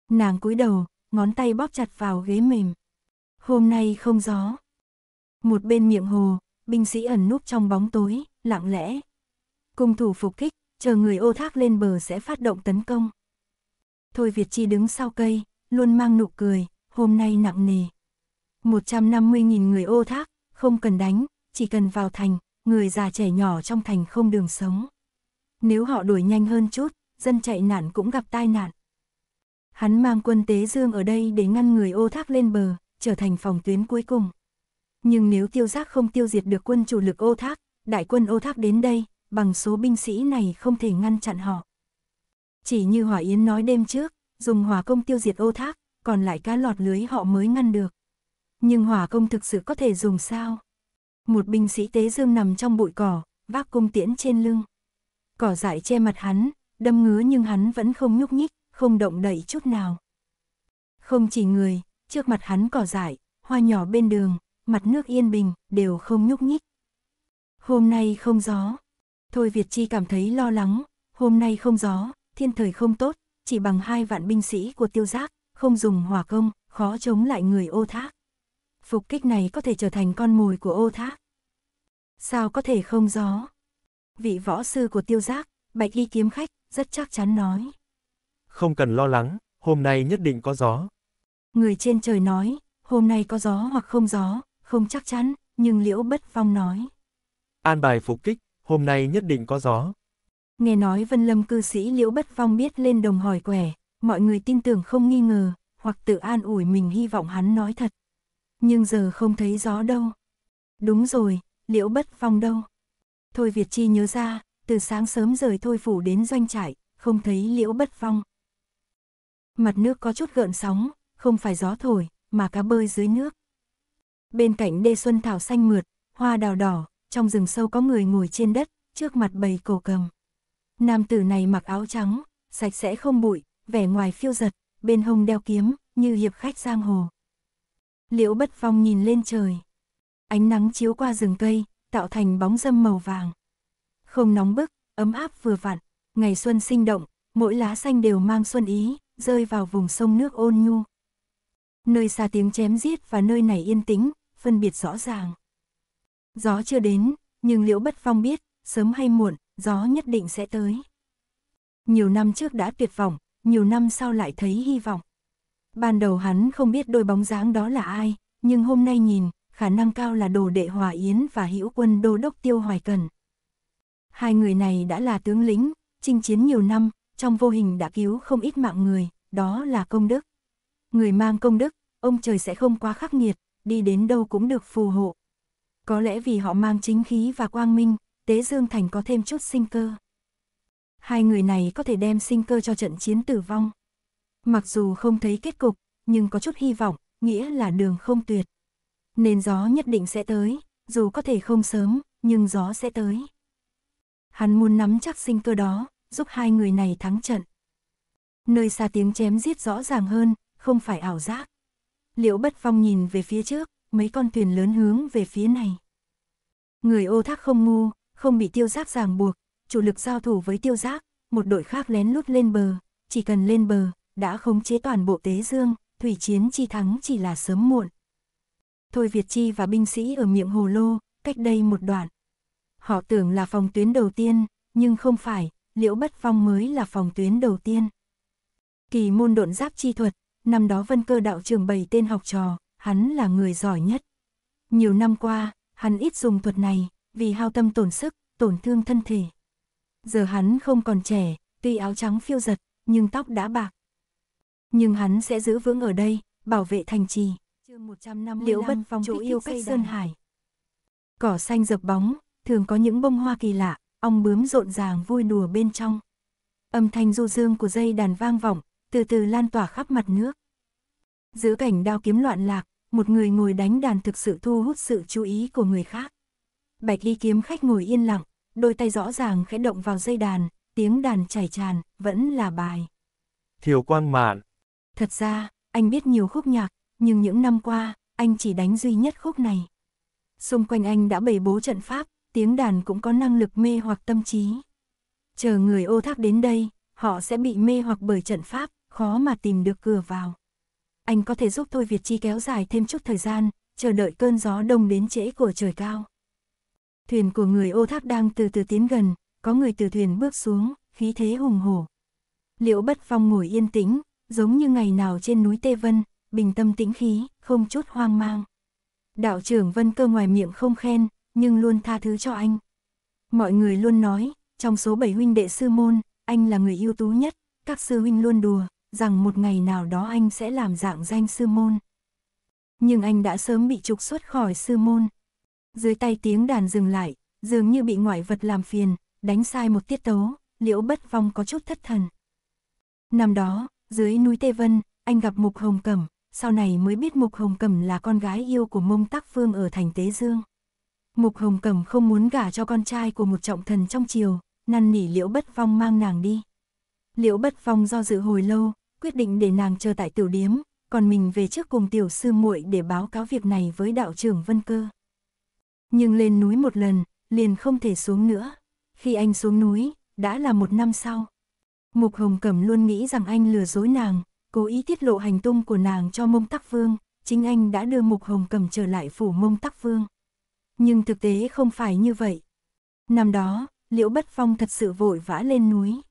Nàng cúi đầu, ngón tay bóp chặt vào ghế mềm. Hôm nay không gió. Một bên miệng hồ, binh sĩ ẩn núp trong bóng tối, lặng lẽ. Cung thủ phục kích, chờ người ô thác lên bờ sẽ phát động tấn công. Thôi Việt Chi đứng sau cây, luôn mang nụ cười, hôm nay nặng nề. 150.000 người ô thác, không cần đánh, chỉ cần vào thành, người già trẻ nhỏ trong thành không đường sống. Nếu họ đuổi nhanh hơn chút, dân chạy nạn cũng gặp tai nạn. Hắn mang quân Tế Dương ở đây để ngăn người ô thác lên bờ, trở thành phòng tuyến cuối cùng. Nhưng nếu tiêu giác không tiêu diệt được quân chủ lực ô thác, đại quân ô thác đến đây, bằng số binh sĩ này không thể ngăn chặn họ. Chỉ như Hỏa Yến nói đêm trước, dùng hỏa công tiêu diệt ô thác, còn lại cá lọt lưới họ mới ngăn được. Nhưng hỏa công thực sự có thể dùng sao? một binh sĩ tế dương nằm trong bụi cỏ, vác cung tiễn trên lưng. Cỏ dại che mặt hắn, đâm ngứa nhưng hắn vẫn không nhúc nhích, không động đậy chút nào. Không chỉ người, trước mặt hắn cỏ dại, hoa nhỏ bên đường, mặt nước yên bình, đều không nhúc nhích. Hôm nay không gió. Thôi Việt Chi cảm thấy lo lắng, hôm nay không gió, thiên thời không tốt, chỉ bằng hai vạn binh sĩ của tiêu giác, không dùng hỏa công, khó chống lại người ô thác phục kích này có thể trở thành con mồi của ô thác. Sao có thể không gió? Vị võ sư của tiêu giác, bạch y kiếm khách, rất chắc chắn nói. Không cần lo lắng, hôm nay nhất định có gió. Người trên trời nói, hôm nay có gió hoặc không gió, không chắc chắn, nhưng liễu bất phong nói. An bài phục kích, hôm nay nhất định có gió. Nghe nói vân lâm cư sĩ liễu bất phong biết lên đồng hỏi quẻ, mọi người tin tưởng không nghi ngờ, hoặc tự an ủi mình hy vọng hắn nói thật nhưng giờ không thấy gió đâu. Đúng rồi, liễu bất phong đâu. Thôi Việt Chi nhớ ra, từ sáng sớm rời thôi phủ đến doanh trại, không thấy liễu bất phong. Mặt nước có chút gợn sóng, không phải gió thổi, mà cá bơi dưới nước. Bên cạnh đê xuân thảo xanh mượt, hoa đào đỏ, trong rừng sâu có người ngồi trên đất, trước mặt bầy cổ cầm. Nam tử này mặc áo trắng, sạch sẽ không bụi, vẻ ngoài phiêu giật, bên hông đeo kiếm, như hiệp khách giang hồ. Liễu bất phong nhìn lên trời. Ánh nắng chiếu qua rừng cây, tạo thành bóng dâm màu vàng. Không nóng bức, ấm áp vừa vặn, ngày xuân sinh động, mỗi lá xanh đều mang xuân ý, rơi vào vùng sông nước ôn nhu. Nơi xa tiếng chém giết và nơi này yên tĩnh, phân biệt rõ ràng. Gió chưa đến, nhưng Liễu Bất Phong biết, sớm hay muộn, gió nhất định sẽ tới. Nhiều năm trước đã tuyệt vọng, nhiều năm sau lại thấy hy vọng. Ban đầu hắn không biết đôi bóng dáng đó là ai, nhưng hôm nay nhìn, khả năng cao là đồ đệ Hòa Yến và hữu quân đô đốc Tiêu Hoài Cần. Hai người này đã là tướng lĩnh, chinh chiến nhiều năm, trong vô hình đã cứu không ít mạng người, đó là công đức. Người mang công đức, ông trời sẽ không quá khắc nghiệt, đi đến đâu cũng được phù hộ. Có lẽ vì họ mang chính khí và quang minh, Tế Dương Thành có thêm chút sinh cơ. Hai người này có thể đem sinh cơ cho trận chiến tử vong. Mặc dù không thấy kết cục, nhưng có chút hy vọng, nghĩa là đường không tuyệt. Nên gió nhất định sẽ tới, dù có thể không sớm, nhưng gió sẽ tới. Hắn muốn nắm chắc sinh cơ đó, giúp hai người này thắng trận. Nơi xa tiếng chém giết rõ ràng hơn, không phải ảo giác. Liễu bất phong nhìn về phía trước, mấy con thuyền lớn hướng về phía này. Người ô thác không ngu, không bị tiêu giác ràng buộc, chủ lực giao thủ với tiêu giác, một đội khác lén lút lên bờ, chỉ cần lên bờ, đã khống chế toàn bộ Tế Dương, thủy chiến chi thắng chỉ là sớm muộn. Thôi Việt Chi và binh sĩ ở miệng hồ lô, cách đây một đoạn. Họ tưởng là phòng tuyến đầu tiên, nhưng không phải, liễu bất phong mới là phòng tuyến đầu tiên. Kỳ môn độn giáp chi thuật, năm đó vân cơ đạo trưởng bày tên học trò, hắn là người giỏi nhất. Nhiều năm qua, hắn ít dùng thuật này, vì hao tâm tổn sức, tổn thương thân thể. Giờ hắn không còn trẻ, tuy áo trắng phiêu giật, nhưng tóc đã bạc, nhưng hắn sẽ giữ vững ở đây, bảo vệ thành trì. Liễu Bất Phong chỗ yêu cách Sơn Hải. Cỏ xanh dập bóng, thường có những bông hoa kỳ lạ, ong bướm rộn ràng vui đùa bên trong. Âm thanh du dương của dây đàn vang vọng, từ từ lan tỏa khắp mặt nước. Giữa cảnh đao kiếm loạn lạc, một người ngồi đánh đàn thực sự thu hút sự chú ý của người khác. Bạch ly kiếm khách ngồi yên lặng, đôi tay rõ ràng khẽ động vào dây đàn, tiếng đàn chảy tràn, vẫn là bài. Thiều quang mạn, Thật ra, anh biết nhiều khúc nhạc, nhưng những năm qua, anh chỉ đánh duy nhất khúc này. Xung quanh anh đã bày bố trận pháp, tiếng đàn cũng có năng lực mê hoặc tâm trí. Chờ người ô thác đến đây, họ sẽ bị mê hoặc bởi trận pháp, khó mà tìm được cửa vào. Anh có thể giúp tôi Việt Chi kéo dài thêm chút thời gian, chờ đợi cơn gió đông đến trễ của trời cao. Thuyền của người ô thác đang từ từ tiến gần, có người từ thuyền bước xuống, khí thế hùng hổ. Liễu bất phong ngồi yên tĩnh, giống như ngày nào trên núi Tê Vân, bình tâm tĩnh khí, không chút hoang mang. Đạo trưởng Vân Cơ ngoài miệng không khen, nhưng luôn tha thứ cho anh. Mọi người luôn nói, trong số bảy huynh đệ sư môn, anh là người ưu tú nhất, các sư huynh luôn đùa, rằng một ngày nào đó anh sẽ làm dạng danh sư môn. Nhưng anh đã sớm bị trục xuất khỏi sư môn. Dưới tay tiếng đàn dừng lại, dường như bị ngoại vật làm phiền, đánh sai một tiết tấu, liễu bất vong có chút thất thần. Năm đó, dưới núi Tê Vân, anh gặp Mục Hồng Cẩm, sau này mới biết Mục Hồng Cẩm là con gái yêu của Mông Tắc Phương ở thành Tế Dương. Mục Hồng Cẩm không muốn gả cho con trai của một trọng thần trong triều, năn nỉ Liễu Bất phong mang nàng đi. Liễu Bất phong do dự hồi lâu, quyết định để nàng chờ tại tiểu điếm, còn mình về trước cùng tiểu sư muội để báo cáo việc này với đạo trưởng Vân Cơ. Nhưng lên núi một lần, liền không thể xuống nữa. Khi anh xuống núi, đã là một năm sau. Mục Hồng Cẩm luôn nghĩ rằng anh lừa dối nàng, cố ý tiết lộ hành tung của nàng cho Mông Tắc Vương, chính anh đã đưa Mục Hồng Cẩm trở lại phủ Mông Tắc Vương. Nhưng thực tế không phải như vậy. Năm đó, Liễu Bất Phong thật sự vội vã lên núi.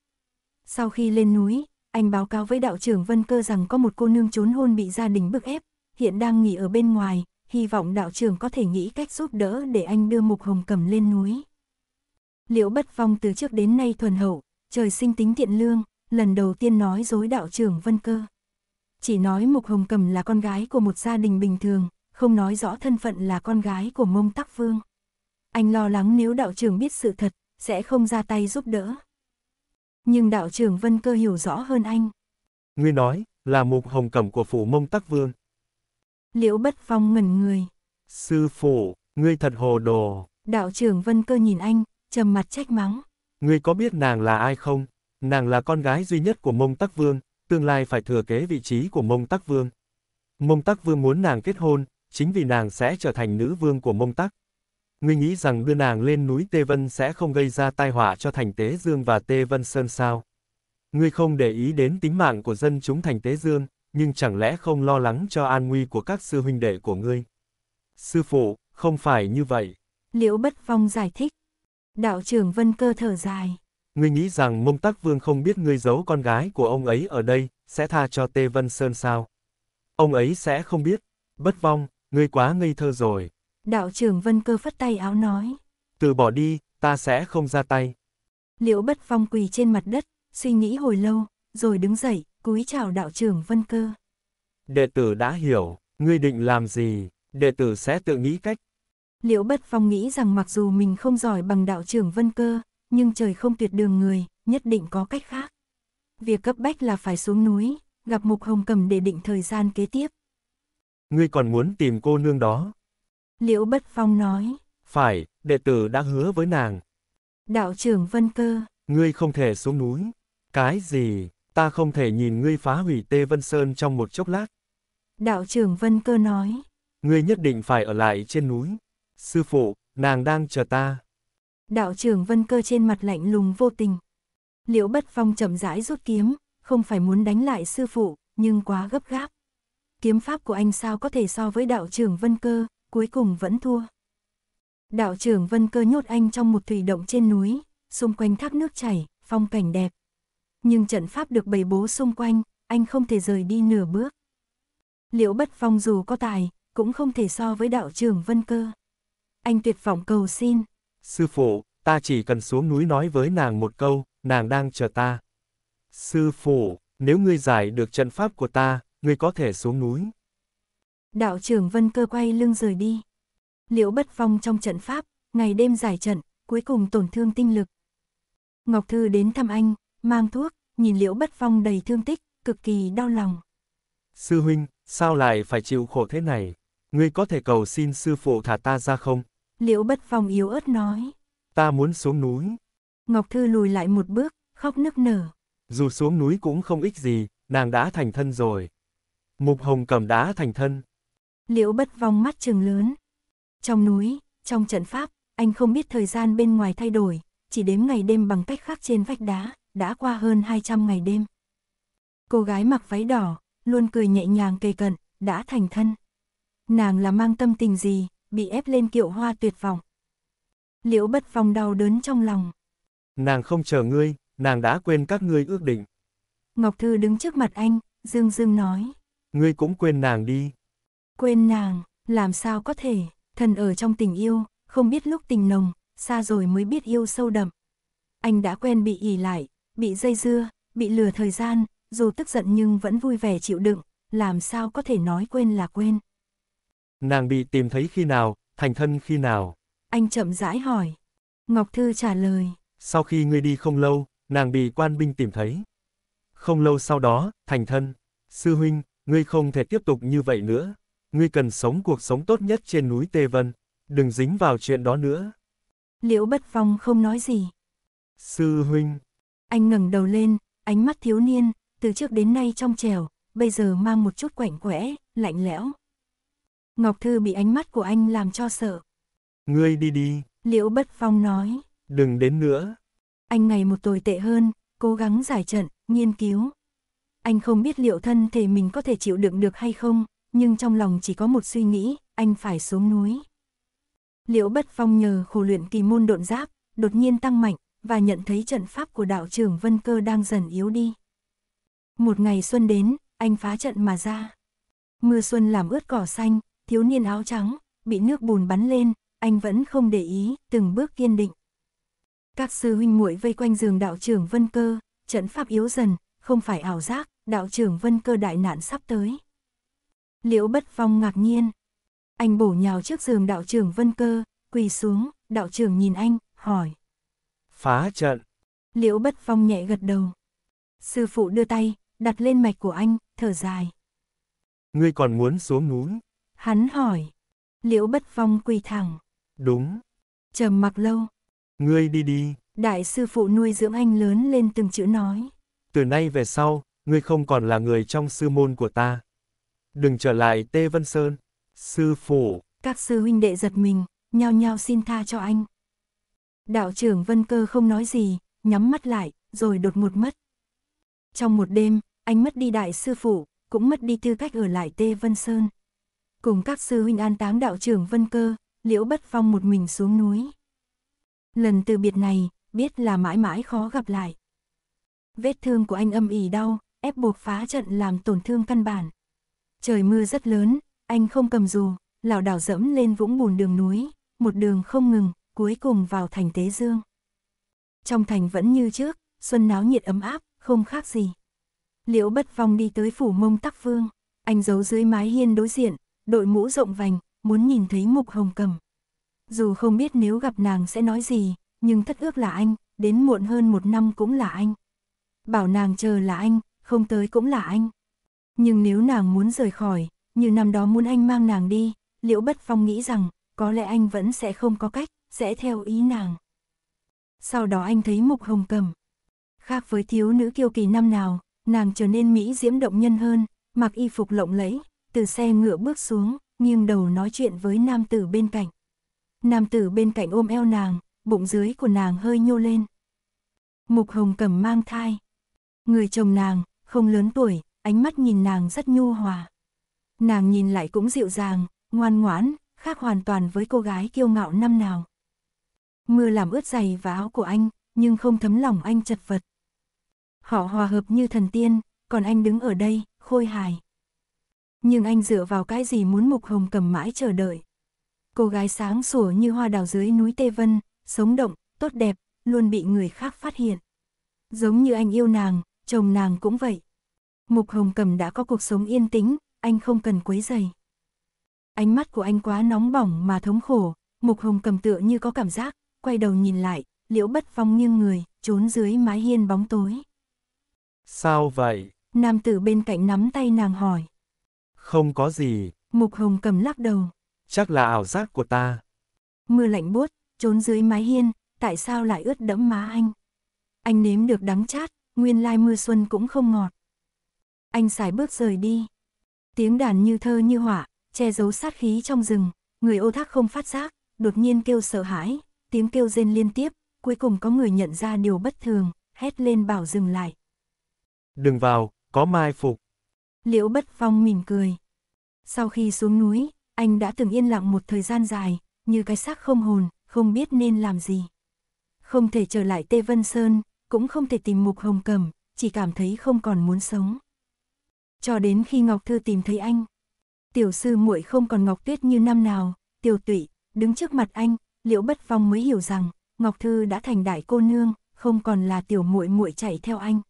Sau khi lên núi, anh báo cáo với đạo trưởng Vân Cơ rằng có một cô nương trốn hôn bị gia đình bức ép, hiện đang nghỉ ở bên ngoài, hy vọng đạo trưởng có thể nghĩ cách giúp đỡ để anh đưa Mục Hồng Cẩm lên núi. Liễu Bất Phong từ trước đến nay thuần hậu, trời sinh tính thiện lương, lần đầu tiên nói dối đạo trưởng Vân Cơ. Chỉ nói Mục Hồng Cầm là con gái của một gia đình bình thường, không nói rõ thân phận là con gái của mông tắc vương. Anh lo lắng nếu đạo trưởng biết sự thật, sẽ không ra tay giúp đỡ. Nhưng đạo trưởng Vân Cơ hiểu rõ hơn anh. Ngươi nói, là Mục Hồng Cầm của phủ mông tắc vương. Liễu bất phong ngẩn người. Sư phụ, ngươi thật hồ đồ. Đạo trưởng Vân Cơ nhìn anh, trầm mặt trách mắng. Ngươi có biết nàng là ai không? Nàng là con gái duy nhất của Mông Tắc Vương, tương lai phải thừa kế vị trí của Mông Tắc Vương. Mông Tắc Vương muốn nàng kết hôn, chính vì nàng sẽ trở thành nữ vương của Mông Tắc. Ngươi nghĩ rằng đưa nàng lên núi Tê Vân sẽ không gây ra tai họa cho thành Tế Dương và Tê Vân Sơn sao? Ngươi không để ý đến tính mạng của dân chúng thành Tế Dương, nhưng chẳng lẽ không lo lắng cho an nguy của các sư huynh đệ của ngươi? Sư phụ, không phải như vậy. Liễu Bất Phong giải thích. Đạo trưởng Vân Cơ thở dài. Ngươi nghĩ rằng mông tắc vương không biết ngươi giấu con gái của ông ấy ở đây, sẽ tha cho Tê Vân Sơn sao? Ông ấy sẽ không biết. Bất vong, ngươi quá ngây thơ rồi. Đạo trưởng Vân Cơ phất tay áo nói. Từ bỏ đi, ta sẽ không ra tay. Liễu bất vong quỳ trên mặt đất, suy nghĩ hồi lâu, rồi đứng dậy, cúi chào đạo trưởng Vân Cơ. Đệ tử đã hiểu, ngươi định làm gì, đệ tử sẽ tự nghĩ cách, Liễu Bất Phong nghĩ rằng mặc dù mình không giỏi bằng đạo trưởng Vân Cơ, nhưng trời không tuyệt đường người, nhất định có cách khác. Việc cấp bách là phải xuống núi, gặp Mục Hồng Cầm để định thời gian kế tiếp. Ngươi còn muốn tìm cô nương đó. Liễu Bất Phong nói. Phải, đệ tử đã hứa với nàng. Đạo trưởng Vân Cơ. Ngươi không thể xuống núi. Cái gì, ta không thể nhìn ngươi phá hủy Tê Vân Sơn trong một chốc lát. Đạo trưởng Vân Cơ nói. Ngươi nhất định phải ở lại trên núi. Sư phụ, nàng đang chờ ta. Đạo trưởng Vân Cơ trên mặt lạnh lùng vô tình. Liễu Bất Phong chậm rãi rút kiếm, không phải muốn đánh lại sư phụ, nhưng quá gấp gáp. Kiếm pháp của anh sao có thể so với đạo trưởng Vân Cơ, cuối cùng vẫn thua. Đạo trưởng Vân Cơ nhốt anh trong một thủy động trên núi, xung quanh thác nước chảy, phong cảnh đẹp. Nhưng trận pháp được bày bố xung quanh, anh không thể rời đi nửa bước. Liễu Bất Phong dù có tài, cũng không thể so với đạo trưởng Vân Cơ anh tuyệt vọng cầu xin. Sư phụ, ta chỉ cần xuống núi nói với nàng một câu, nàng đang chờ ta. Sư phụ, nếu ngươi giải được trận pháp của ta, ngươi có thể xuống núi. Đạo trưởng Vân Cơ quay lưng rời đi. Liễu bất phong trong trận pháp, ngày đêm giải trận, cuối cùng tổn thương tinh lực. Ngọc Thư đến thăm anh, mang thuốc, nhìn Liễu bất phong đầy thương tích, cực kỳ đau lòng. Sư huynh, sao lại phải chịu khổ thế này? Ngươi có thể cầu xin sư phụ thả ta ra không? Liễu bất phong yếu ớt nói. Ta muốn xuống núi. Ngọc Thư lùi lại một bước, khóc nức nở. Dù xuống núi cũng không ích gì, nàng đã thành thân rồi. Mục Hồng cầm đá thành thân. Liễu bất vong mắt trừng lớn. Trong núi, trong trận pháp, anh không biết thời gian bên ngoài thay đổi, chỉ đếm ngày đêm bằng cách khắc trên vách đá, đã qua hơn 200 ngày đêm. Cô gái mặc váy đỏ, luôn cười nhẹ nhàng kề cận, đã thành thân. Nàng là mang tâm tình gì, bị ép lên kiệu hoa tuyệt vọng. Liễu bất phong đau đớn trong lòng. Nàng không chờ ngươi, nàng đã quên các ngươi ước định. Ngọc Thư đứng trước mặt anh, dương dương nói. Ngươi cũng quên nàng đi. Quên nàng, làm sao có thể, thần ở trong tình yêu, không biết lúc tình nồng, xa rồi mới biết yêu sâu đậm. Anh đã quen bị ỉ lại, bị dây dưa, bị lừa thời gian, dù tức giận nhưng vẫn vui vẻ chịu đựng, làm sao có thể nói quên là quên. Nàng bị tìm thấy khi nào, thành thân khi nào? Anh chậm rãi hỏi. Ngọc Thư trả lời. Sau khi ngươi đi không lâu, nàng bị quan binh tìm thấy. Không lâu sau đó, thành thân. Sư huynh, ngươi không thể tiếp tục như vậy nữa. Ngươi cần sống cuộc sống tốt nhất trên núi Tê Vân. Đừng dính vào chuyện đó nữa. Liễu Bất Phong không nói gì. Sư huynh. Anh ngẩng đầu lên, ánh mắt thiếu niên, từ trước đến nay trong trèo, bây giờ mang một chút quạnh quẽ, lạnh lẽo. Ngọc Thư bị ánh mắt của anh làm cho sợ. Ngươi đi đi. Liễu Bất Phong nói. Đừng đến nữa. Anh ngày một tồi tệ hơn, cố gắng giải trận, nghiên cứu. Anh không biết liệu thân thể mình có thể chịu đựng được hay không, nhưng trong lòng chỉ có một suy nghĩ, anh phải xuống núi. Liễu Bất Phong nhờ khổ luyện kỳ môn độn giáp, đột nhiên tăng mạnh, và nhận thấy trận pháp của đạo trưởng Vân Cơ đang dần yếu đi. Một ngày xuân đến, anh phá trận mà ra. Mưa xuân làm ướt cỏ xanh, thiếu niên áo trắng, bị nước bùn bắn lên, anh vẫn không để ý, từng bước kiên định. Các sư huynh muội vây quanh giường đạo trưởng Vân Cơ, trận pháp yếu dần, không phải ảo giác, đạo trưởng Vân Cơ đại nạn sắp tới. Liễu bất vong ngạc nhiên. Anh bổ nhào trước giường đạo trưởng Vân Cơ, quỳ xuống, đạo trưởng nhìn anh, hỏi. Phá trận. Liễu bất vong nhẹ gật đầu. Sư phụ đưa tay, đặt lên mạch của anh, thở dài. Ngươi còn muốn xuống núi, Hắn hỏi. Liễu bất phong quỳ thẳng. Đúng. Trầm mặc lâu. Ngươi đi đi. Đại sư phụ nuôi dưỡng anh lớn lên từng chữ nói. Từ nay về sau, ngươi không còn là người trong sư môn của ta. Đừng trở lại Tê Vân Sơn. Sư phụ. Các sư huynh đệ giật mình, nhao nhao xin tha cho anh. Đạo trưởng Vân Cơ không nói gì, nhắm mắt lại, rồi đột ngột mất. Trong một đêm, anh mất đi đại sư phụ, cũng mất đi tư cách ở lại Tê Vân Sơn cùng các sư huynh an táng đạo trưởng Vân Cơ, Liễu Bất Phong một mình xuống núi. Lần từ biệt này, biết là mãi mãi khó gặp lại. Vết thương của anh âm ỉ đau, ép buộc phá trận làm tổn thương căn bản. Trời mưa rất lớn, anh không cầm dù, lảo đảo dẫm lên vũng bùn đường núi, một đường không ngừng, cuối cùng vào thành Tế Dương. Trong thành vẫn như trước, xuân náo nhiệt ấm áp, không khác gì. Liễu bất vong đi tới phủ mông tắc vương, anh giấu dưới mái hiên đối diện, đội mũ rộng vành, muốn nhìn thấy Mục Hồng Cầm. Dù không biết nếu gặp nàng sẽ nói gì, nhưng thất ước là anh, đến muộn hơn một năm cũng là anh. Bảo nàng chờ là anh, không tới cũng là anh. Nhưng nếu nàng muốn rời khỏi, như năm đó muốn anh mang nàng đi, Liễu Bất Phong nghĩ rằng, có lẽ anh vẫn sẽ không có cách, sẽ theo ý nàng. Sau đó anh thấy Mục Hồng Cầm. Khác với thiếu nữ kiêu kỳ năm nào, nàng trở nên mỹ diễm động nhân hơn, mặc y phục lộng lẫy, từ xe ngựa bước xuống, nghiêng đầu nói chuyện với nam tử bên cạnh. Nam tử bên cạnh ôm eo nàng, bụng dưới của nàng hơi nhô lên. Mục Hồng cầm mang thai. Người chồng nàng, không lớn tuổi, ánh mắt nhìn nàng rất nhu hòa. Nàng nhìn lại cũng dịu dàng, ngoan ngoãn, khác hoàn toàn với cô gái kiêu ngạo năm nào. Mưa làm ướt giày và áo của anh, nhưng không thấm lòng anh chật vật. Họ hòa hợp như thần tiên, còn anh đứng ở đây, khôi hài nhưng anh dựa vào cái gì muốn Mục Hồng cầm mãi chờ đợi. Cô gái sáng sủa như hoa đào dưới núi Tê Vân, sống động, tốt đẹp, luôn bị người khác phát hiện. Giống như anh yêu nàng, chồng nàng cũng vậy. Mục Hồng Cầm đã có cuộc sống yên tĩnh, anh không cần quấy rầy. Ánh mắt của anh quá nóng bỏng mà thống khổ, Mục Hồng Cầm tựa như có cảm giác, quay đầu nhìn lại, Liễu Bất Phong nghiêng người, trốn dưới mái hiên bóng tối. Sao vậy? Nam tử bên cạnh nắm tay nàng hỏi. Không có gì. Mục Hồng cầm lắc đầu. Chắc là ảo giác của ta. Mưa lạnh buốt, trốn dưới mái hiên, tại sao lại ướt đẫm má anh? Anh nếm được đắng chát, nguyên lai mưa xuân cũng không ngọt. Anh xài bước rời đi. Tiếng đàn như thơ như hỏa, che giấu sát khí trong rừng, người ô thác không phát giác, đột nhiên kêu sợ hãi, tiếng kêu rên liên tiếp, cuối cùng có người nhận ra điều bất thường, hét lên bảo dừng lại. Đừng vào, có mai phục. Liễu Bất Phong mỉm cười. Sau khi xuống núi, anh đã từng yên lặng một thời gian dài, như cái xác không hồn, không biết nên làm gì. Không thể trở lại Tê Vân Sơn, cũng không thể tìm Mục Hồng Cầm, chỉ cảm thấy không còn muốn sống. Cho đến khi Ngọc Thư tìm thấy anh, tiểu sư muội không còn Ngọc Tuyết như năm nào, tiểu tụy, đứng trước mặt anh, Liễu Bất Phong mới hiểu rằng, Ngọc Thư đã thành đại cô nương, không còn là tiểu muội muội chạy theo anh.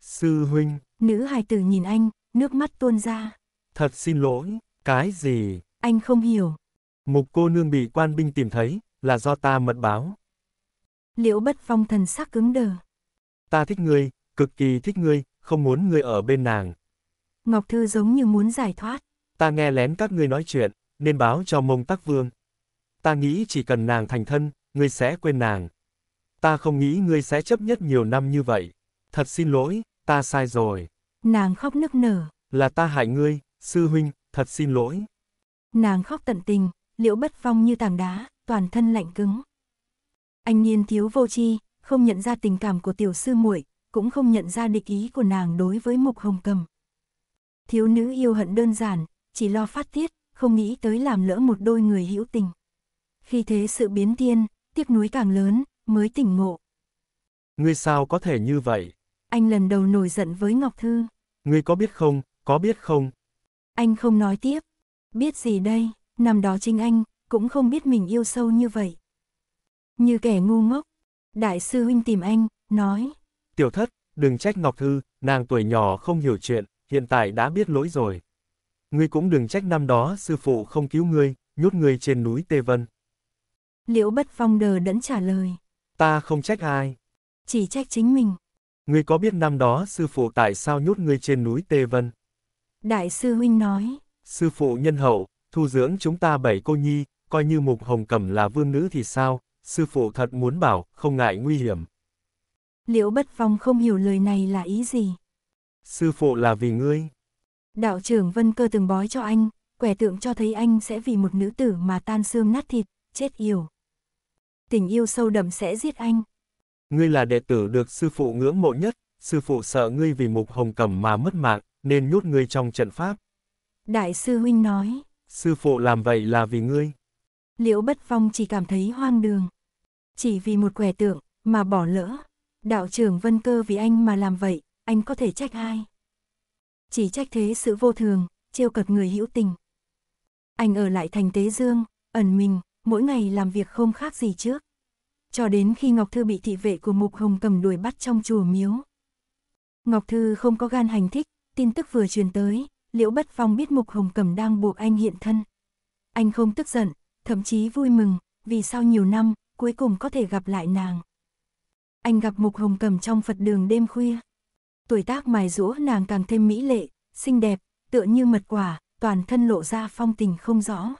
Sư huynh, Nữ hài tử nhìn anh, nước mắt tuôn ra. Thật xin lỗi, cái gì? Anh không hiểu. Mục cô nương bị quan binh tìm thấy, là do ta mật báo. Liễu bất phong thần sắc cứng đờ. Ta thích ngươi, cực kỳ thích ngươi, không muốn ngươi ở bên nàng. Ngọc Thư giống như muốn giải thoát. Ta nghe lén các ngươi nói chuyện, nên báo cho mông tắc vương. Ta nghĩ chỉ cần nàng thành thân, ngươi sẽ quên nàng. Ta không nghĩ ngươi sẽ chấp nhất nhiều năm như vậy. Thật xin lỗi, ta sai rồi. Nàng khóc nức nở. Là ta hại ngươi, sư huynh, thật xin lỗi. Nàng khóc tận tình, liễu bất phong như tảng đá, toàn thân lạnh cứng. Anh niên thiếu vô chi, không nhận ra tình cảm của tiểu sư muội, cũng không nhận ra địch ý của nàng đối với Mục Hồng Cầm. Thiếu nữ yêu hận đơn giản, chỉ lo phát tiết, không nghĩ tới làm lỡ một đôi người hữu tình. Khi thế sự biến thiên, tiếc nuối càng lớn, mới tỉnh ngộ. Ngươi sao có thể như vậy? anh lần đầu nổi giận với Ngọc Thư. Ngươi có biết không, có biết không? Anh không nói tiếp. Biết gì đây, năm đó chính anh, cũng không biết mình yêu sâu như vậy. Như kẻ ngu ngốc, đại sư huynh tìm anh, nói. Tiểu thất, đừng trách Ngọc Thư, nàng tuổi nhỏ không hiểu chuyện, hiện tại đã biết lỗi rồi. Ngươi cũng đừng trách năm đó sư phụ không cứu ngươi, nhốt ngươi trên núi Tê Vân. Liễu Bất Phong đờ đẫn trả lời. Ta không trách ai. Chỉ trách chính mình. Ngươi có biết năm đó sư phụ tại sao nhốt ngươi trên núi Tê Vân? Đại sư huynh nói. Sư phụ nhân hậu, thu dưỡng chúng ta bảy cô nhi, coi như mục hồng cẩm là vương nữ thì sao, sư phụ thật muốn bảo, không ngại nguy hiểm. Liễu bất phong không hiểu lời này là ý gì? Sư phụ là vì ngươi. Đạo trưởng Vân Cơ từng bói cho anh, quẻ tượng cho thấy anh sẽ vì một nữ tử mà tan xương nát thịt, chết yểu. Tình yêu sâu đậm sẽ giết anh. Ngươi là đệ tử được sư phụ ngưỡng mộ nhất, sư phụ sợ ngươi vì mục hồng cẩm mà mất mạng, nên nhốt ngươi trong trận pháp. Đại sư huynh nói. Sư phụ làm vậy là vì ngươi. Liễu bất phong chỉ cảm thấy hoang đường. Chỉ vì một quẻ tượng, mà bỏ lỡ. Đạo trưởng vân cơ vì anh mà làm vậy, anh có thể trách ai? Chỉ trách thế sự vô thường, trêu cợt người hữu tình. Anh ở lại thành tế dương, ẩn mình, mỗi ngày làm việc không khác gì trước cho đến khi Ngọc Thư bị thị vệ của Mục Hồng cầm đuổi bắt trong chùa miếu. Ngọc Thư không có gan hành thích, tin tức vừa truyền tới, Liễu Bất Phong biết Mục Hồng cầm đang buộc anh hiện thân. Anh không tức giận, thậm chí vui mừng, vì sau nhiều năm, cuối cùng có thể gặp lại nàng. Anh gặp Mục Hồng cầm trong Phật đường đêm khuya. Tuổi tác mài rũa nàng càng thêm mỹ lệ, xinh đẹp, tựa như mật quả, toàn thân lộ ra phong tình không rõ.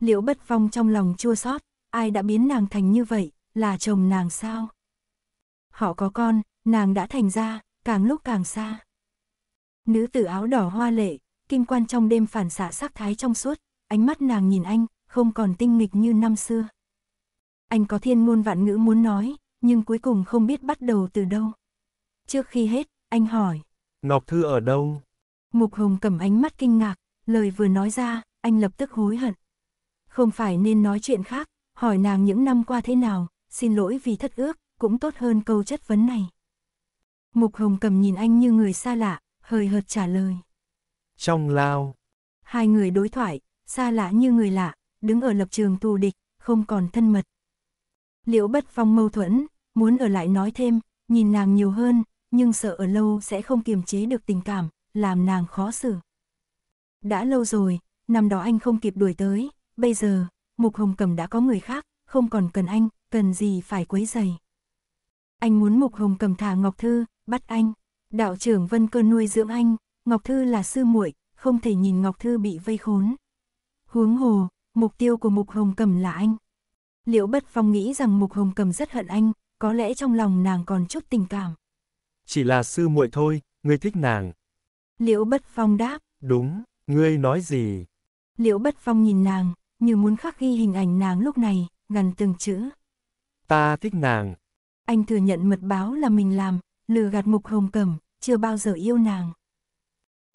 Liễu Bất Phong trong lòng chua xót, ai đã biến nàng thành như vậy, là chồng nàng sao? Họ có con, nàng đã thành ra, càng lúc càng xa. Nữ tử áo đỏ hoa lệ, kim quan trong đêm phản xạ sắc thái trong suốt, ánh mắt nàng nhìn anh, không còn tinh nghịch như năm xưa. Anh có thiên ngôn vạn ngữ muốn nói, nhưng cuối cùng không biết bắt đầu từ đâu. Trước khi hết, anh hỏi. Ngọc Thư ở đâu? Mục Hồng cầm ánh mắt kinh ngạc, lời vừa nói ra, anh lập tức hối hận. Không phải nên nói chuyện khác, hỏi nàng những năm qua thế nào, xin lỗi vì thất ước, cũng tốt hơn câu chất vấn này. Mục Hồng cầm nhìn anh như người xa lạ, hơi hợt trả lời. Trong lao. Hai người đối thoại, xa lạ như người lạ, đứng ở lập trường thù địch, không còn thân mật. Liễu bất phong mâu thuẫn, muốn ở lại nói thêm, nhìn nàng nhiều hơn, nhưng sợ ở lâu sẽ không kiềm chế được tình cảm, làm nàng khó xử. Đã lâu rồi, năm đó anh không kịp đuổi tới, bây giờ, Mục Hồng Cầm đã có người khác, không còn cần anh, cần gì phải quấy giày. Anh muốn Mục Hồng cầm thả Ngọc Thư, bắt anh. Đạo trưởng Vân Cơn nuôi dưỡng anh, Ngọc Thư là sư muội, không thể nhìn Ngọc Thư bị vây khốn. Huống hồ, mục tiêu của Mục Hồng cầm là anh. Liễu Bất Phong nghĩ rằng Mục Hồng cầm rất hận anh, có lẽ trong lòng nàng còn chút tình cảm. Chỉ là sư muội thôi, ngươi thích nàng. Liễu Bất Phong đáp. Đúng, ngươi nói gì? Liễu Bất Phong nhìn nàng, như muốn khắc ghi hình ảnh nàng lúc này, gần từng chữ. Ta thích nàng. Anh thừa nhận mật báo là mình làm, lừa gạt Mục Hồng Cầm, chưa bao giờ yêu nàng.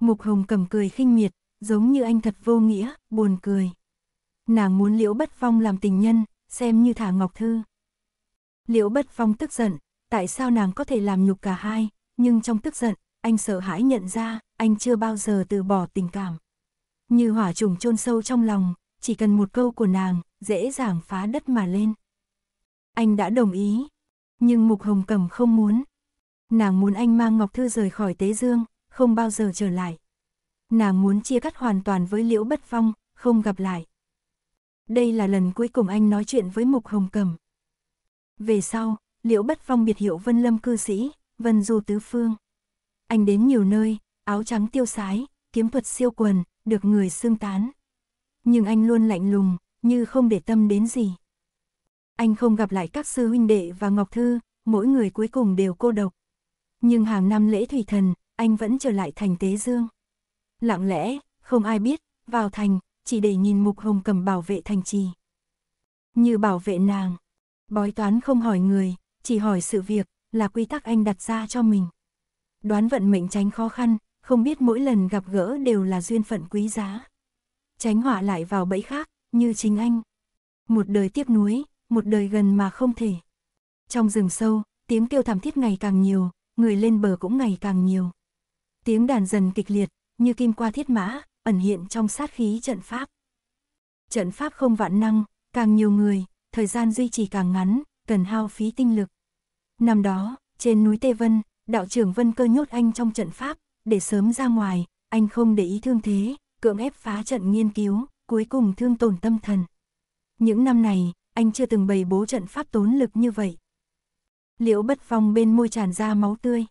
Mục Hồng Cầm cười khinh miệt, giống như anh thật vô nghĩa, buồn cười. Nàng muốn Liễu Bất Phong làm tình nhân, xem như thả Ngọc Thư. Liễu Bất Phong tức giận, tại sao nàng có thể làm nhục cả hai, nhưng trong tức giận, anh sợ hãi nhận ra, anh chưa bao giờ từ bỏ tình cảm. Như hỏa trùng chôn sâu trong lòng, chỉ cần một câu của nàng, dễ dàng phá đất mà lên. Anh đã đồng ý. Nhưng Mục Hồng Cẩm không muốn. Nàng muốn anh mang Ngọc Thư rời khỏi Tế Dương, không bao giờ trở lại. Nàng muốn chia cắt hoàn toàn với Liễu Bất Phong, không gặp lại. Đây là lần cuối cùng anh nói chuyện với Mục Hồng Cẩm. Về sau, Liễu Bất Phong biệt hiệu Vân Lâm cư sĩ, Vân Du Tứ Phương. Anh đến nhiều nơi, áo trắng tiêu sái, kiếm thuật siêu quần, được người xương tán. Nhưng anh luôn lạnh lùng, như không để tâm đến gì anh không gặp lại các sư huynh đệ và Ngọc Thư, mỗi người cuối cùng đều cô độc. Nhưng hàng năm lễ thủy thần, anh vẫn trở lại thành Tế Dương. Lặng lẽ, không ai biết, vào thành, chỉ để nhìn Mục Hồng cầm bảo vệ thành trì. Như bảo vệ nàng, bói toán không hỏi người, chỉ hỏi sự việc, là quy tắc anh đặt ra cho mình. Đoán vận mệnh tránh khó khăn, không biết mỗi lần gặp gỡ đều là duyên phận quý giá. Tránh họa lại vào bẫy khác, như chính anh. Một đời tiếp nuối, một đời gần mà không thể. Trong rừng sâu, tiếng kêu thảm thiết ngày càng nhiều, người lên bờ cũng ngày càng nhiều. Tiếng đàn dần kịch liệt, như kim qua thiết mã, ẩn hiện trong sát khí trận pháp. Trận pháp không vạn năng, càng nhiều người, thời gian duy trì càng ngắn, cần hao phí tinh lực. Năm đó, trên núi Tê Vân, đạo trưởng Vân cơ nhốt anh trong trận pháp, để sớm ra ngoài, anh không để ý thương thế, cưỡng ép phá trận nghiên cứu, cuối cùng thương tổn tâm thần. Những năm này, anh chưa từng bày bố trận pháp tốn lực như vậy. Liễu bất phong bên môi tràn ra máu tươi.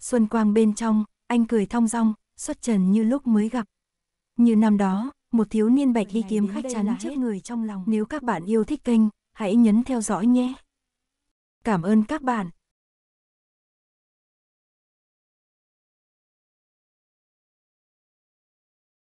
Xuân quang bên trong, anh cười thong dong, xuất trần như lúc mới gặp. Như năm đó, một thiếu niên bạch đi kiếm khách chắn trước người trong lòng. Nếu các bạn yêu thích kênh, hãy nhấn theo dõi nhé. Cảm ơn các bạn.